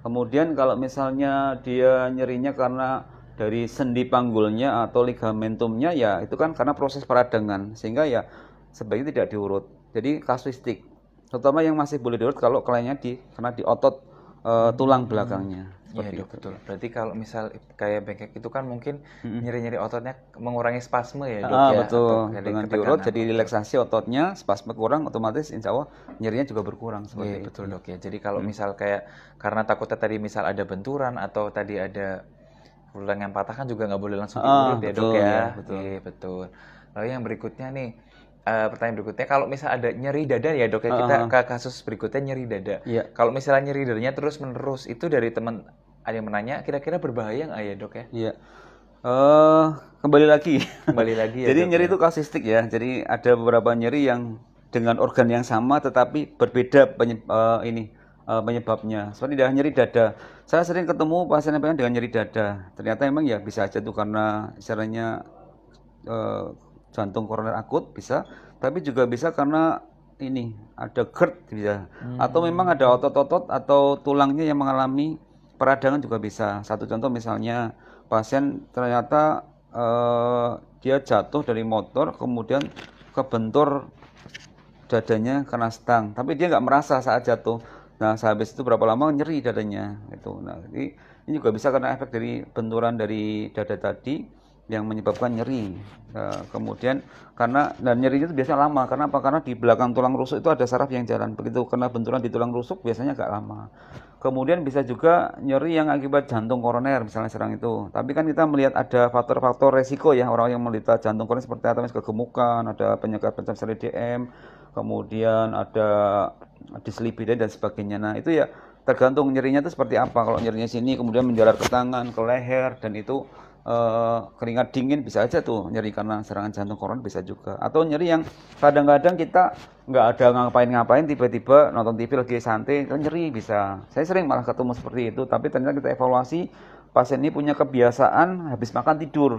Kemudian kalau misalnya dia nyerinya karena dari sendi panggulnya atau ligamentumnya ya itu kan karena proses peradangan sehingga ya sebaiknya tidak diurut. Jadi kasuistik terutama yang masih boleh diurut kalau kliennya di karena di otot e, tulang belakangnya iya, dok, iya, betul. Berarti kalau misal kayak bengkek itu kan mungkin nyeri-nyeri mm -hmm. ototnya mengurangi spasme ya, dok ah, ya. betul. Atau Dengan diurut jadi relaksasi ototnya, spasme kurang otomatis insya Allah nyerinya juga berkurang iya, betul, Dok ya. Jadi kalau mm hmm. misal kayak karena takutnya tadi misal ada benturan atau tadi ada tulang yang patah kan juga nggak boleh langsung ah, diurut ah, ya, Dok ya. Iya betul. Iya, betul. Lalu yang berikutnya nih uh, pertanyaan berikutnya kalau misal ada nyeri dada ya dok ya kita uh -huh. ke kasus berikutnya nyeri dada. Yeah. Kalau misalnya nyeri dadanya terus menerus itu dari teman ada yang menanya kira-kira berbahaya nggak ya dok ya? Yeah. Iya. Uh, kembali lagi. Kembali lagi ya. Jadi dok, nyeri ya. itu kasistik ya. Jadi ada beberapa nyeri yang dengan organ yang sama tetapi berbeda penyeb uh, eh, ini uh, penyebabnya. Seperti dah nyeri dada. Saya sering ketemu pasien yang dengan nyeri dada. Ternyata emang ya bisa aja tuh karena caranya uh, jantung koroner akut bisa, tapi juga bisa karena ini ada GERD bisa. Hmm. Atau memang ada otot-otot atau tulangnya yang mengalami peradangan juga bisa. Satu contoh misalnya pasien ternyata eh, dia jatuh dari motor kemudian kebentur dadanya kena stang, tapi dia nggak merasa saat jatuh. Nah, sehabis itu berapa lama nyeri dadanya itu. Nah, jadi ini juga bisa karena efek dari benturan dari dada tadi yang menyebabkan nyeri. Ya, kemudian karena dan nyerinya itu biasanya lama. Karena apa? Karena di belakang tulang rusuk itu ada saraf yang jalan. Begitu karena benturan di tulang rusuk biasanya agak lama. Kemudian bisa juga nyeri yang akibat jantung koroner misalnya serang itu. Tapi kan kita melihat ada faktor-faktor resiko ya orang yang menderita jantung koroner seperti artemis kegemukan, ada penyakit pencam seri DM, kemudian ada dislipidin dan sebagainya. Nah, itu ya tergantung nyerinya itu seperti apa. Kalau nyerinya sini kemudian menjalar ke tangan, ke leher dan itu Eh, keringat dingin bisa aja tuh nyeri karena serangan jantung koron bisa juga atau nyeri yang kadang-kadang kita nggak ada ngapain-ngapain tiba-tiba nonton TV lagi santai itu nyeri bisa saya sering malah ketemu seperti itu tapi ternyata kita evaluasi pasien ini punya kebiasaan habis makan tidur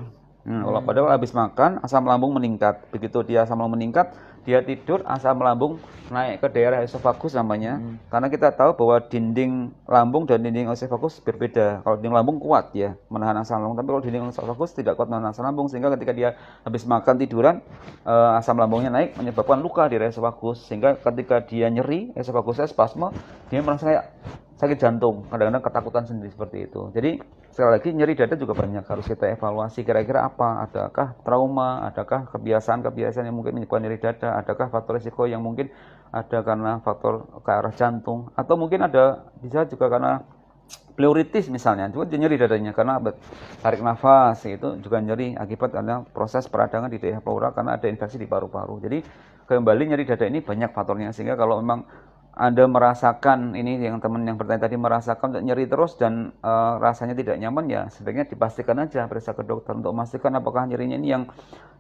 hmm, hmm. padahal habis makan asam lambung meningkat begitu dia asam lambung meningkat dia tidur asam lambung naik ke daerah esofagus namanya hmm. karena kita tahu bahwa dinding lambung dan dinding esofagus berbeda kalau dinding lambung kuat ya menahan asam lambung tapi kalau dinding esofagus tidak kuat menahan asam lambung sehingga ketika dia habis makan tiduran eh, asam lambungnya naik menyebabkan luka di esofagus sehingga ketika dia nyeri esofagusnya spasme dia merasa kayak sakit jantung kadang-kadang ketakutan sendiri seperti itu jadi sekali lagi nyeri dada juga banyak harus kita evaluasi kira-kira apa adakah trauma adakah kebiasaan-kebiasaan yang mungkin menyebabkan nyeri dada adakah faktor risiko yang mungkin ada karena faktor ke arah jantung atau mungkin ada bisa juga karena pleuritis misalnya juga nyeri dadanya karena tarik nafas itu juga nyeri akibat karena proses peradangan di daerah pleura karena ada infeksi di paru-paru jadi kembali nyeri dada ini banyak faktornya sehingga kalau memang anda merasakan ini yang teman yang bertanya tadi merasakan nyeri terus dan uh, rasanya tidak nyaman ya sebaiknya dipastikan aja periksa ke dokter untuk memastikan apakah nyerinya ini yang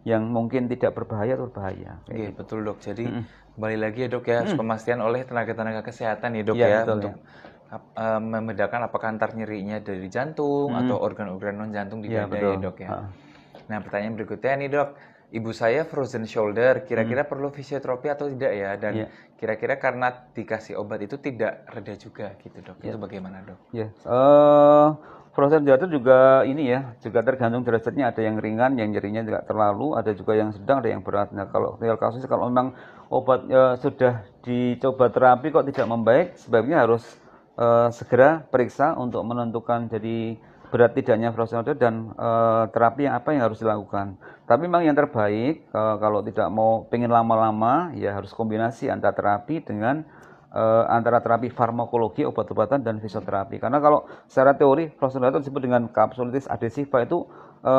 yang mungkin tidak berbahaya atau berbahaya. Oke gitu. betul dok. Jadi mm -hmm. kembali lagi ya dok ya mm -hmm. pemastian oleh tenaga-tenaga kesehatan ya dok ya, ya betul, untuk ya uh, membedakan apakah antar nyerinya dari jantung hmm. atau organ-organ non jantung di dalamnya ya, ya dok ya. Ha. Nah pertanyaan berikutnya nih dok, ibu saya frozen shoulder, kira-kira hmm. perlu fisioterapi atau tidak ya? Dan iya. kira-kira yeah. karena dikasih obat itu tidak reda juga gitu dok. Yeah. Itu bagaimana dok? Ya, yeah. uh, frozen shoulder juga ini ya, juga tergantung derajatnya. Ada yang ringan, yang nyerinya tidak terlalu, ada juga yang sedang, ada yang berat. Nah kalau real kasus kalau memang obat uh, sudah dicoba terapi kok tidak membaik, sebabnya harus uh, segera periksa untuk menentukan jadi berat tidaknya frozen order dan e, terapi yang apa yang harus dilakukan. Tapi memang yang terbaik e, kalau tidak mau pengen lama-lama ya harus kombinasi antara terapi dengan e, antara terapi farmakologi obat-obatan dan fisioterapi. Karena kalau secara teori frozen order disebut dengan kapsulitis adhesiva itu e,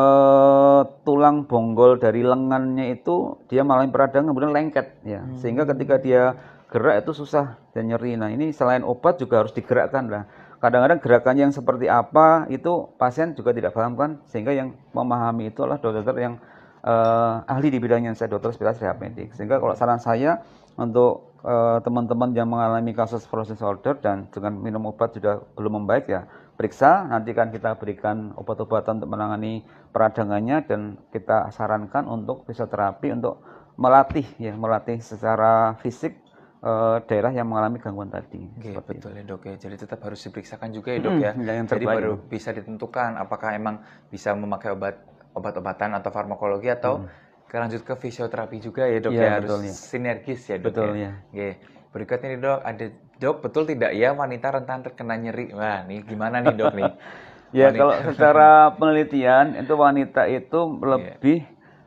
tulang bonggol dari lengannya itu dia malah peradangan kemudian lengket ya. Hmm. Sehingga ketika dia gerak itu susah dan nyeri. Nah, ini selain obat juga harus digerakkan lah kadang-kadang gerakan yang seperti apa itu pasien juga tidak paham kan sehingga yang memahami itu adalah dokter yang uh, ahli di bidangnya saya dokter spesialis rehab medik sehingga kalau saran saya untuk eh, teman-teman uh, yang mengalami kasus frozen shoulder dan dengan minum obat sudah belum membaik ya periksa nanti kan kita berikan obat-obatan untuk menangani peradangannya dan kita sarankan untuk fisioterapi untuk melatih ya melatih secara fisik Eh, daerah yang mengalami gangguan tadi. Oke, seperti betul ya dok ya. Jadi tetap harus diperiksakan juga ya dok hmm, ya. Yang Jadi baru bisa ditentukan apakah emang bisa memakai obat obat-obatan atau farmakologi atau hmm. ke lanjut ke fisioterapi juga ya dok ya, ya. harus betul, iya. sinergis ya dok betul, ya. Iya. Oke. Berikutnya nih dok, ada dok betul tidak ya wanita rentan terkena nyeri? Wah, ini gimana nih dok nih? ya kalau secara penelitian itu wanita itu iya. lebih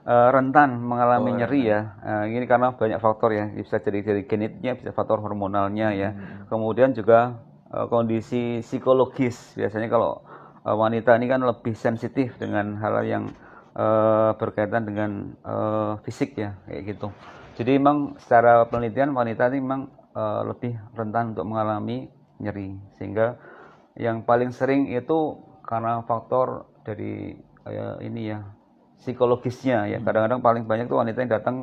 uh, rentan mengalami oh, nyeri iya. ya. Uh, ini karena banyak faktor ya, bisa jadi dari genetnya, bisa faktor hormonalnya ya. Hmm. Kemudian juga uh, kondisi psikologis. Biasanya kalau uh, wanita ini kan lebih sensitif dengan hal yang uh, berkaitan dengan uh, fisik ya, kayak gitu. Jadi memang secara penelitian wanita ini memang uh, lebih rentan untuk mengalami nyeri. Sehingga yang paling sering itu karena faktor dari uh, ini ya psikologisnya ya hmm. kadang-kadang paling banyak tuh wanita yang datang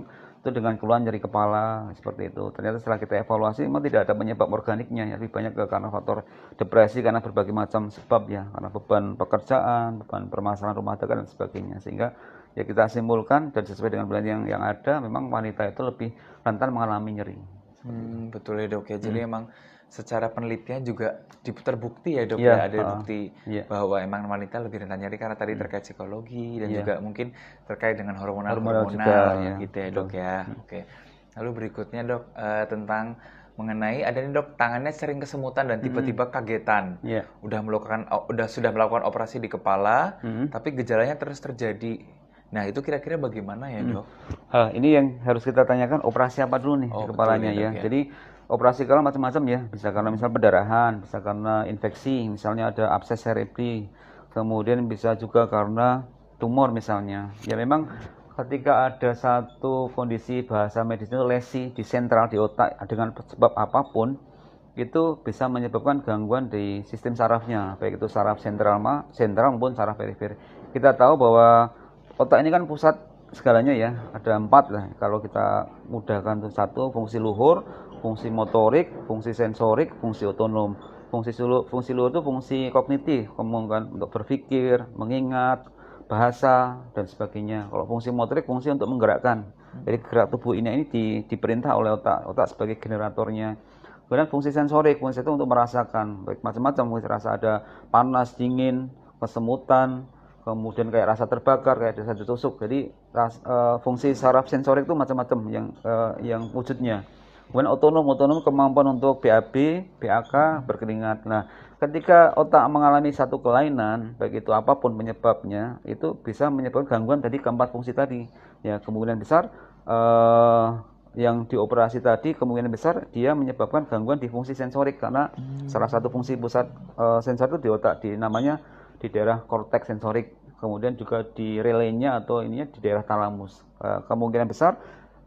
itu dengan keluhan nyeri kepala seperti itu ternyata setelah kita evaluasi memang tidak ada penyebab organiknya ya lebih banyak ke karena faktor depresi karena berbagai macam sebab ya karena beban pekerjaan beban permasalahan rumah tangga dan sebagainya sehingga ya kita simpulkan dan sesuai dengan penelitian yang, yang ada memang wanita itu lebih rentan mengalami nyeri hmm, betul ya dok ya jadi hmm. emang secara penelitian juga terbukti ya dok yeah, ya iya, ada uh, bukti yeah. bahwa emang wanita lebih rentan nyeri karena tadi hmm. terkait psikologi dan yeah. juga mungkin terkait dengan hormonal hormonal, hormonal juga, ya, gitu ya dok, ya hmm. oke lalu berikutnya dok uh, tentang mengenai ada nih dok tangannya sering kesemutan dan hmm. tiba-tiba kagetan yeah. udah melakukan udah sudah melakukan operasi di kepala mm-hmm. tapi gejalanya terus terjadi Nah, itu kira-kira bagaimana ya, hmm. Dok? Hmm. ha, ini yang harus kita tanyakan operasi apa dulu nih oh, di kepalanya ya, ya, dok, ya. Jadi operasi kalau macam-macam ya bisa karena misal pendarahan bisa karena infeksi misalnya ada abses serebri kemudian bisa juga karena tumor misalnya ya memang ketika ada satu kondisi bahasa medisnya lesi di sentral di otak dengan sebab apapun itu bisa menyebabkan gangguan di sistem sarafnya baik itu saraf sentral ma sentral maupun saraf perifer kita tahu bahwa otak ini kan pusat segalanya ya ada empat lah kalau kita mudahkan satu fungsi luhur fungsi motorik, fungsi sensorik, fungsi otonom. Fungsi sulu, fungsi itu fungsi kognitif, kemungkinan untuk berpikir, mengingat, bahasa dan sebagainya. Kalau fungsi motorik fungsi untuk menggerakkan. Hmm. Jadi gerak tubuh ini ini di, diperintah oleh otak, otak sebagai generatornya. Kemudian fungsi sensorik, fungsi itu untuk merasakan, baik macam-macam fungsi rasa ada panas, dingin, kesemutan, kemudian kayak rasa terbakar, kayak rasa tusuk. Jadi ras, e, fungsi saraf sensorik itu macam-macam yang e, yang wujudnya. Kemudian otonom, otonom kemampuan untuk BAB, BAK, berkeringat. Nah, ketika otak mengalami satu kelainan, baik itu apapun penyebabnya, itu bisa menyebabkan gangguan tadi keempat fungsi tadi. Ya, kemungkinan besar eh, yang dioperasi tadi kemungkinan besar dia menyebabkan gangguan di fungsi sensorik karena hmm. salah satu fungsi pusat eh, sensor itu di otak, di namanya di daerah korteks sensorik. Kemudian juga di relaynya atau ininya di daerah talamus. Eh, kemungkinan besar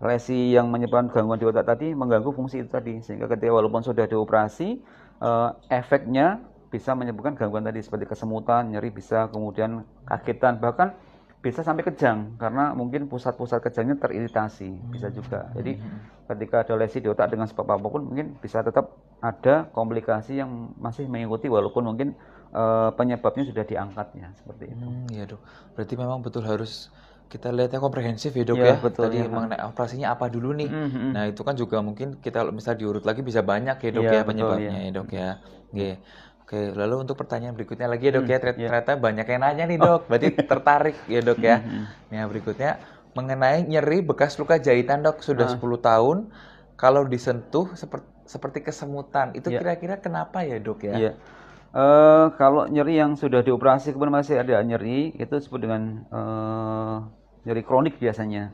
lesi yang menyebabkan gangguan di otak tadi mengganggu fungsi itu tadi sehingga ketika walaupun sudah dioperasi uh, efeknya bisa menyebabkan gangguan tadi seperti kesemutan, nyeri bisa kemudian kagetan bahkan bisa sampai kejang karena mungkin pusat-pusat kejangnya teriritasi bisa juga. Hmm. Jadi hmm. ketika ada lesi di otak dengan sebab apapun mungkin bisa tetap ada komplikasi yang masih mengikuti walaupun mungkin uh, penyebabnya sudah diangkatnya seperti itu. Hmm, iya dok. Berarti memang betul harus kita lihatnya komprehensif ya dok ya, ya. Betul, tadi ya. mengenai operasinya apa dulu nih mm -hmm. nah itu kan juga mungkin kita misalnya diurut lagi bisa banyak ya dok iya, ya, ya penyebabnya betul, ya. ya dok ya Oke. Oke, lalu untuk pertanyaan berikutnya lagi ya dok hmm, ya, iya. ternyata, yeah. banyak yang nanya nih oh. dok, oh. berarti tertarik ya dok ya. Hmm, hmm. Nah berikutnya mengenai nyeri bekas luka jahitan dok sudah ah. uh. 10 tahun, kalau disentuh seperti seperti kesemutan, itu iya. kira-kira yeah. kenapa ya dok ya? Yeah uh, kalau nyeri yang sudah dioperasi kemudian masih ada nyeri itu disebut dengan uh, nyeri kronik biasanya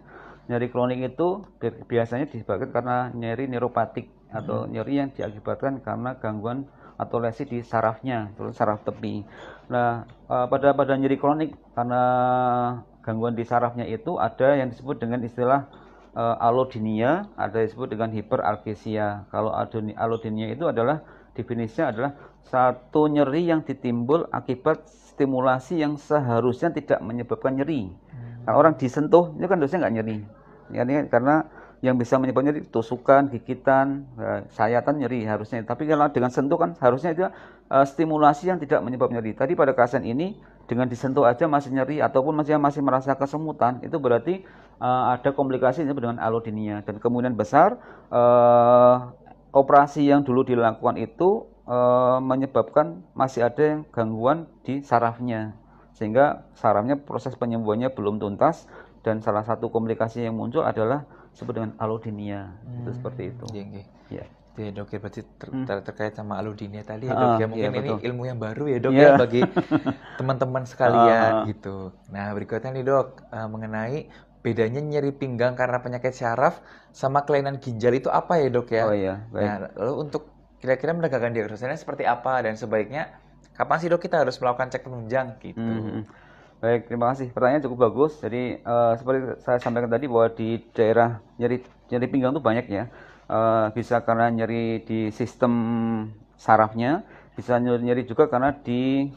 nyeri kronik itu biasanya disebabkan karena nyeri neuropatik atau hmm. nyeri yang diakibatkan karena gangguan atau lesi di sarafnya, terus saraf tepi. Nah, eh, pada pada nyeri kronik karena gangguan di sarafnya itu ada yang disebut dengan istilah uh, eh, alodinia ada disebut dengan hiperalgesia kalau alodinia itu adalah definisinya adalah satu nyeri yang ditimbul akibat stimulasi yang seharusnya tidak menyebabkan nyeri hmm. kalau orang disentuh itu kan dosanya nggak nyeri ya, kan karena yang bisa menyebabkan nyeri tusukan, gigitan, eh, sayatan nyeri harusnya. Tapi kalau dengan sentuh kan harusnya itu uh, stimulasi yang tidak menyebabkan nyeri. Tadi pada kasus ini dengan disentuh aja masih nyeri ataupun masih masih merasa kesemutan itu berarti uh, ada komplikasi dengan alodinia dan kemudian besar uh, operasi yang dulu dilakukan itu uh, menyebabkan masih ada yang gangguan di sarafnya sehingga sarafnya proses penyembuhannya belum tuntas dan salah satu komplikasi yang muncul adalah sebut dengan alodinia hmm. itu seperti itu. Yeah, yeah. Iya. Oke dok ya berarti ter hmm. ter terkait sama dini tadi ya dok uh, ya mungkin yeah, ini ilmu yang baru ya dok yeah. ya iya. bagi teman-teman sekalian uh. gitu. Nah berikutnya nih dok uh, mengenai bedanya nyeri pinggang karena penyakit syaraf sama kelainan ginjal itu apa ya dok ya? Oh iya. Baik. Nah lalu untuk kira-kira menegakkan diagnosisnya seperti apa dan sebaiknya kapan sih dok kita harus melakukan cek penunjang gitu? Mm -hmm. Baik, terima kasih. Pertanyaan cukup bagus. Jadi uh, seperti saya sampaikan tadi bahwa di daerah nyeri nyeri pinggang itu banyak ya. Eh, bisa karena nyeri di sistem sarafnya bisa nyeri juga karena di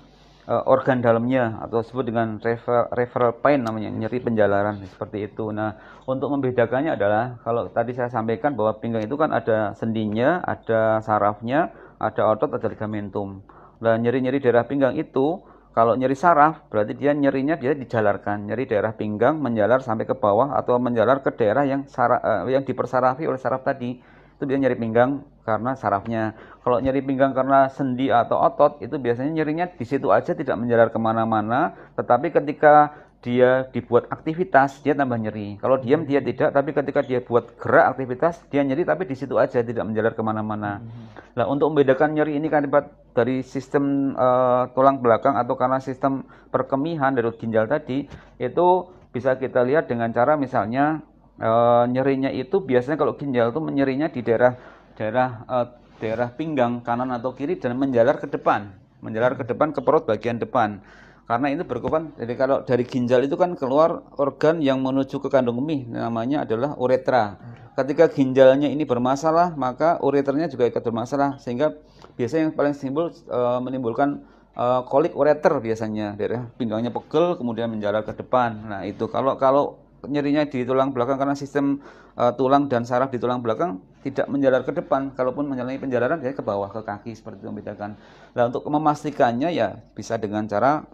uh, organ dalamnya atau disebut dengan refer, referral pain namanya nyeri penjalaran seperti itu. Nah, untuk membedakannya adalah kalau tadi saya sampaikan bahwa pinggang itu kan ada sendinya, ada sarafnya, ada otot, ada ligamentum. Nah, nyeri-nyeri daerah pinggang itu kalau nyeri saraf, berarti dia nyerinya dia dijalarkan, nyeri daerah pinggang menjalar sampai ke bawah atau menjalar ke daerah yang saraf, eh, yang dipersarafi oleh saraf tadi. Itu dia nyeri pinggang karena sarafnya. Kalau nyeri pinggang karena sendi atau otot, itu biasanya nyerinya di situ aja tidak menjalar kemana-mana. Tetapi ketika dia dibuat aktivitas, dia tambah nyeri. Kalau diam dia tidak, tapi ketika dia buat gerak aktivitas, dia nyeri tapi di situ aja tidak menjalar kemana-mana. Nah untuk membedakan nyeri ini kan dari sistem uh, tulang belakang atau karena sistem perkemihan dari ginjal tadi itu bisa kita lihat dengan cara misalnya uh, nyerinya itu biasanya kalau ginjal itu menyerinya di daerah daerah uh, daerah pinggang kanan atau kiri dan menjalar ke depan, menjalar ke depan ke perut bagian depan karena ini berkembang jadi kalau dari ginjal itu kan keluar organ yang menuju ke kandung kemih namanya adalah uretra ketika ginjalnya ini bermasalah maka ureternya juga ikut bermasalah sehingga biasanya yang paling simbol e, menimbulkan e, kolik ureter biasanya daerah pinggangnya pegel kemudian menjalar ke depan nah itu kalau kalau nyerinya di tulang belakang karena sistem e, tulang dan saraf di tulang belakang tidak menjalar ke depan. Kalaupun menjalani penjalaran dia ke bawah ke kaki seperti itu membedakan. Nah, untuk memastikannya ya bisa dengan cara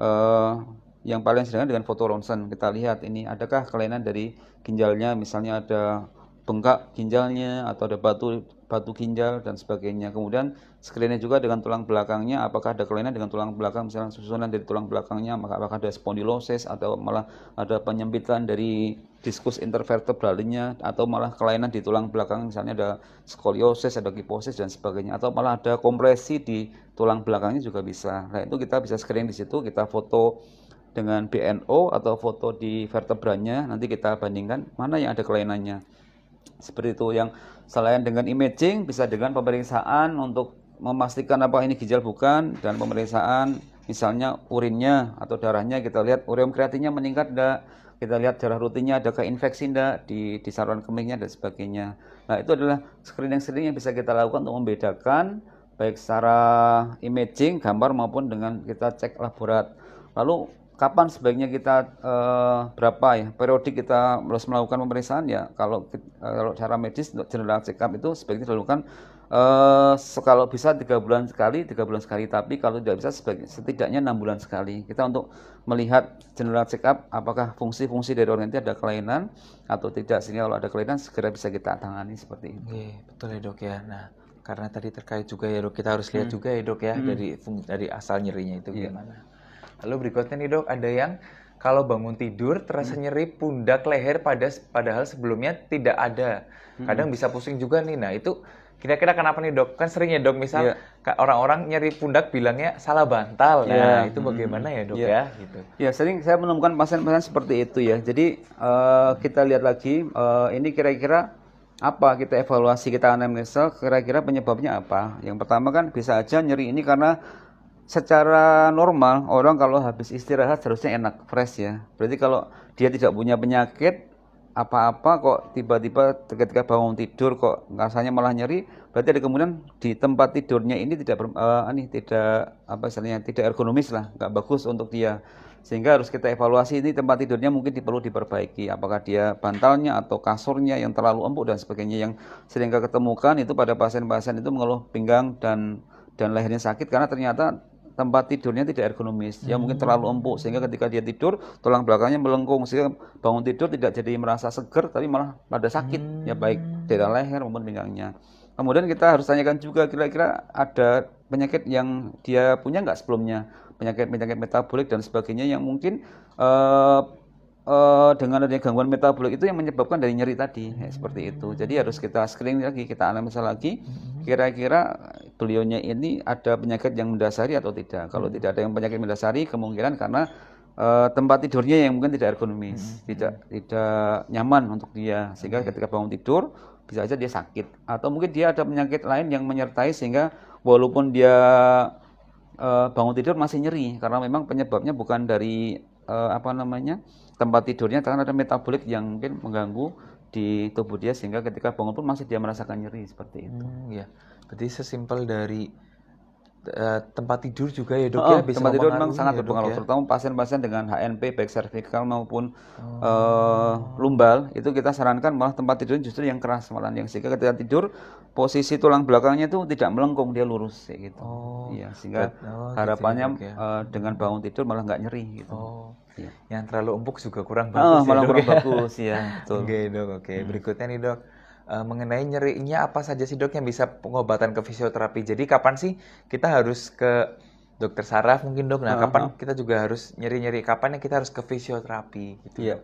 uh, yang paling sederhana dengan foto ronsen kita lihat ini adakah kelainan dari ginjalnya misalnya ada bengkak ginjalnya atau ada batu batu ginjal dan sebagainya. Kemudian screennya juga dengan tulang belakangnya, apakah ada kelainan dengan tulang belakang, misalnya susunan dari tulang belakangnya, maka apakah ada spondylosis atau malah ada penyempitan dari diskus intervertebralnya atau malah kelainan di tulang belakang misalnya ada skoliosis, ada kiposis dan sebagainya atau malah ada kompresi di tulang belakangnya juga bisa. Nah, itu kita bisa screen di situ, kita foto dengan BNO atau foto di vertebranya, nanti kita bandingkan mana yang ada kelainannya seperti itu yang selain dengan imaging bisa dengan pemeriksaan untuk memastikan apa ini ginjal bukan dan pemeriksaan misalnya urinnya atau darahnya kita lihat ureum kreatinnya meningkat enggak kita lihat darah rutinnya adakah infeksi enggak di, di saluran kemihnya dan sebagainya nah itu adalah screening-screening yang bisa kita lakukan untuk membedakan baik secara imaging gambar maupun dengan kita cek laborat lalu kapan sebaiknya kita uh, berapa ya periodik kita harus melakukan pemeriksaan ya kalau eh, kalau cara medis untuk general check up itu sebaiknya dilakukan uh, eh, kalau bisa tiga bulan sekali tiga bulan sekali tapi kalau tidak bisa sebaiknya setidaknya enam bulan sekali kita untuk melihat general check up apakah fungsi-fungsi dari organ itu ada kelainan atau tidak sehingga kalau ada kelainan segera bisa kita tangani seperti ini. Iya, betul ya dok ya. Nah karena tadi terkait juga ya dok kita harus lihat hmm. juga ya dok ya hmm. dari dari asal nyerinya itu yeah. gimana. Lalu berikutnya nih dok, ada yang kalau bangun tidur terasa hmm. nyeri pundak leher pada padahal sebelumnya tidak ada. Hmm. Kadang bisa pusing juga nih. Nah itu kira-kira kenapa nih dok? Kan sering ya dok misal yeah. orang-orang nyeri pundak bilangnya salah bantal. Iya. Nah yeah. itu hmm. bagaimana ya dok yeah. ya? Gitu. Ya yeah, sering saya menemukan pasien-pasien seperti itu ya. Jadi uh, kita lihat lagi uh, ini kira-kira apa kita evaluasi kita anamnesa kira-kira penyebabnya apa yang pertama kan bisa aja nyeri ini karena secara normal orang kalau habis istirahat seharusnya enak fresh ya berarti kalau dia tidak punya penyakit apa-apa kok tiba-tiba ketika bangun tidur kok rasanya malah nyeri berarti ada kemudian di tempat tidurnya ini tidak uh, ini tidak apa istilahnya tidak ergonomis lah nggak bagus untuk dia sehingga harus kita evaluasi ini tempat tidurnya mungkin perlu diperbaiki apakah dia bantalnya atau kasurnya yang terlalu empuk dan sebagainya yang sering ketemukan itu pada pasien-pasien itu mengeluh pinggang dan dan lehernya sakit karena ternyata tempat tidurnya tidak ergonomis, ya mungkin hmm. terlalu empuk sehingga ketika dia tidur tulang belakangnya melengkung sehingga bangun tidur tidak jadi merasa seger tapi malah pada sakit ya baik hmm. daerah leher maupun pinggangnya. Kemudian kita harus tanyakan juga kira-kira ada penyakit yang dia punya nggak sebelumnya penyakit-penyakit metabolik dan sebagainya yang mungkin uh, uh, dengan adanya gangguan metabolik itu yang menyebabkan dari nyeri tadi ya, hmm. seperti itu jadi harus kita screening lagi kita analisa lagi hmm. kira-kira beliaunya ini ada penyakit yang mendasari atau tidak kalau hmm. tidak ada yang penyakit mendasari kemungkinan karena uh, tempat tidurnya yang mungkin tidak ergonomis tidak tidak nyaman untuk dia sehingga ketika bangun tidur bisa saja dia sakit atau mungkin dia ada penyakit lain yang menyertai sehingga walaupun dia uh, bangun tidur masih nyeri karena memang penyebabnya bukan dari uh, apa namanya tempat tidurnya karena ada metabolik yang mungkin mengganggu di tubuh dia sehingga ketika bangun pun masih dia merasakan nyeri seperti itu. Hmm, ya. Berarti sesimpel dari uh, tempat tidur juga ya dok oh, ya bisa tempat tidur memang sangat ya, berpengaruh ya? terutama pasien-pasien dengan HNP baik cervical maupun oh. uh, lumbal itu kita sarankan malah tempat tidur justru yang keras malah yang sehingga ketika tidur posisi tulang belakangnya itu tidak melengkung dia lurus kayak gitu. Oh. Iya, sehingga oh, harapannya gitu, ya. uh, dengan bangun tidur malah nggak nyeri gitu. Oh. Yeah. Yang terlalu empuk juga kurang bagus. Oh, malah ya, kurang ya. bagus ya. Iya, oke okay, dok, oke. Okay. Hmm. Berikutnya nih dok, uh, mengenai nyerinya apa saja sih dok yang bisa pengobatan ke fisioterapi? Jadi kapan sih kita harus ke dokter saraf mungkin dok? Nah, uh ah, -huh. kapan ah. kita juga harus nyeri-nyeri? Kapan yang kita harus ke fisioterapi? Gitu. Iya.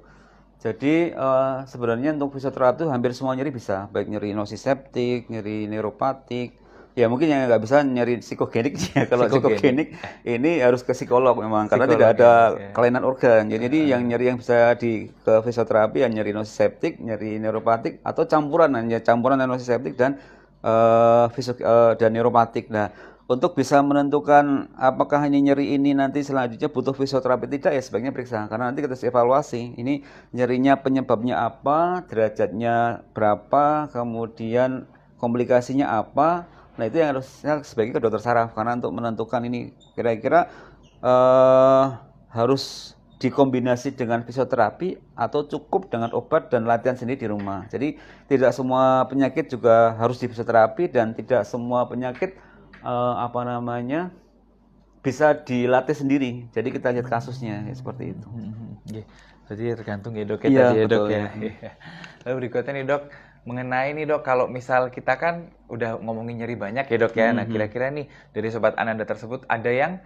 Jadi uh, sebenarnya untuk fisioterapi itu hampir semua nyeri bisa, baik nyeri nosiseptik, nyeri neuropatik, Ya mungkin yang nggak bisa nyari psikogenik ya. Kalau psikogenik, ini harus ke psikolog memang psikolog, karena tidak ada ya. kelainan organ. jadi ya. yang nyeri yang bisa di ke fisioterapi yang nyari nosiseptik, nyari neuropatik atau campuran hanya campuran nosiseptik dan uh, eh, fisio, uh, eh, dan neuropatik. Nah, untuk bisa menentukan apakah hanya nyeri ini nanti selanjutnya butuh fisioterapi tidak ya sebaiknya periksa karena nanti kita evaluasi ini nyerinya penyebabnya apa derajatnya berapa kemudian komplikasinya apa Nah itu yang harusnya sebagai ke dokter saraf karena untuk menentukan ini kira-kira uh, harus dikombinasi dengan fisioterapi atau cukup dengan obat dan latihan sendiri di rumah. Jadi tidak semua penyakit juga harus di fisioterapi dan tidak semua penyakit uh, apa namanya bisa dilatih sendiri. Jadi kita lihat kasusnya ya, seperti itu. Hmm, hmm, hmm. Jadi tergantung ya dok ya, iya, ya, ya. Iya. Lalu berikutnya nih dok, mengenai nih dok, kalau misal kita kan udah ngomongin nyeri banyak ya dok ya. Mm -hmm. Nah mm-hmm. kira-kira nih dari sobat Ananda tersebut ada yang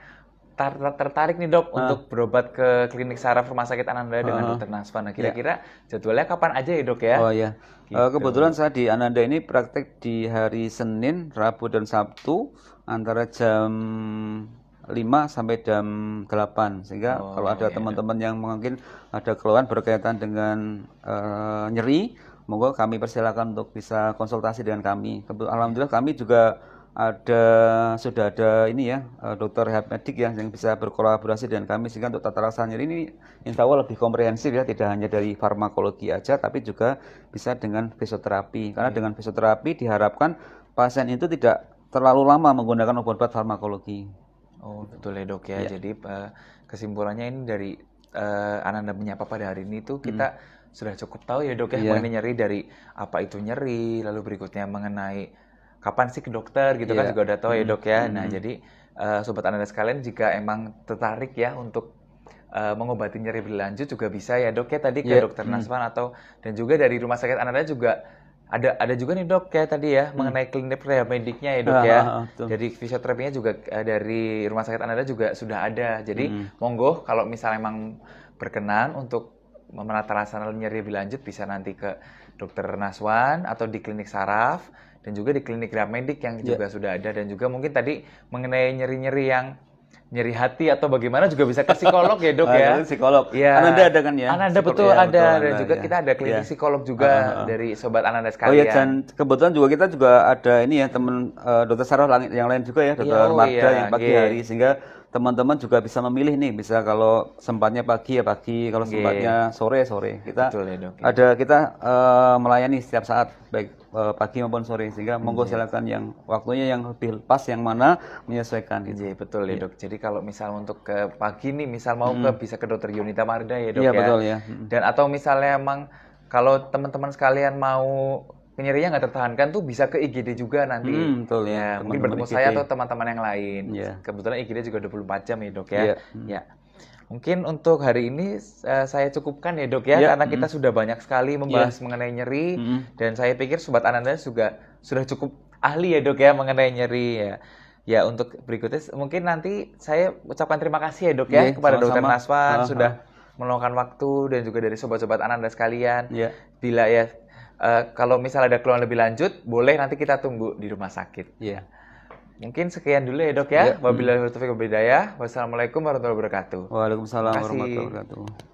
tar -tar tertarik nih dok uh. untuk berobat ke klinik saraf rumah sakit Ananda uh. dengan ah. dokter Nasfa. Nah ya. kira-kira yeah. jadwalnya kapan aja ya dok ya? Oh ya. Gitu. Eh, kebetulan saya di Ananda ini praktek di hari Senin, Rabu dan Sabtu antara jam 5 sampai jam 8 sehingga oh, kalau iya, ada iya, iya. teman-teman iya. yang mungkin ada keluhan berkaitan dengan uh, nyeri monggo kami persilakan untuk bisa konsultasi dengan kami. Alhamdulillah kami juga ada sudah ada ini ya eh, dokter rehab medik ya yang bisa berkolaborasi dengan kami sehingga untuk tata laksana ini insya Allah lebih komprehensif ya tidak hanya dari farmakologi aja tapi juga bisa dengan fisioterapi karena iya. dengan fisioterapi diharapkan pasien itu tidak terlalu lama menggunakan obat-obat farmakologi. Oh betul ya dok ya. ya. Jadi eh, kesimpulannya ini dari uh, Ananda menyapa pada hari ini itu kita hmm sudah cukup tahu ya dok ya yeah. mengenai nyeri dari apa itu nyeri, lalu berikutnya mengenai kapan sih ke dokter gitu yeah. kan iya. juga udah tahu ya hmm, dok ya. Mm-hmm. Nah hmm. jadi uh, sobat anda sekalian jika emang tertarik ya untuk uh, mengobati nyeri berlanjut juga bisa ya dok ya tadi ke yeah. dokter hmm. Nasman atau dan juga dari rumah sakit anda juga ada ada juga nih dok ya tadi ya hmm. mengenai klinik rehab mediknya ya dok ah, ya. Ah, ah, jadi fisioterapinya juga uh, dari rumah sakit Anda juga sudah ada. Jadi hmm. monggo kalau misalnya emang berkenan untuk menata rasa nyeri lebih lanjut bisa nanti ke dokter Naswan atau di klinik saraf dan juga di klinik medik yang yeah. juga sudah ada dan juga mungkin tadi mengenai nyeri-nyeri yang nyeri hati atau bagaimana juga bisa ke psikolog ya dok ya psikolog ya Ananda ada kan ya Ananda betul ya, ada Ananda, dan juga ya. kita ada klinik ya. psikolog juga uh, uh, dari sobat Ananda oh, iya, sekalian oh ya dan kebetulan juga kita juga ada ini ya teman uh, eh, dokter saraf yang lain juga ya dokter oh, Marda iya, yang pagi yeah. hari sehingga teman-teman juga bisa memilih nih bisa kalau sempatnya pagi ya pagi kalau sempatnya sore sore kita Betul, ya, dok. ada kita uh, melayani setiap saat baik uh, pagi maupun sore sehingga monggo iya. silakan yang waktunya yang lebih pas yang mana menyesuaikan gitu. Iya betul ya iya. dok. Jadi kalau misal untuk ke pagi nih misal mau hmm. ke bisa ke dokter Yunita Marda ya dok iya, ya. Iya betul ya. Hmm. Dan atau misalnya emang kalau teman-teman sekalian mau nyerinya nggak tertahankan tuh bisa ke IGD juga nanti. Hmm, betul ya. Teman ya, -teman mungkin bertemu saya atau teman-teman yang lain. Ya. Kebetulan IGD juga 24 jam ya dok ya. Ya. Hmm. ya. Mungkin untuk hari ini uh, saya cukupkan ya dok ya, ya. karena hmm. kita sudah banyak sekali membahas ya. mengenai nyeri hmm. dan saya pikir sobat Ananda juga sudah cukup ahli ya dok ya mengenai nyeri ya. Ya untuk berikutnya mungkin nanti saya ucapkan terima kasih ya dok ya ya kepada sama -sama. dokter Naswan uh -huh. sudah meluangkan waktu dan juga dari sobat-sobat Ananda sekalian. Ya. Bila ya Uh, kalau misalnya ada keluhan lebih lanjut, boleh nanti kita tunggu di rumah sakit. Iya. Yeah. Mungkin sekian dulu ya dok ya. Yeah. Wabillahi taufiq Wassalamualaikum warahmatullahi wabarakatuh. Waalaikumsalam warahmatullahi wabarakatuh.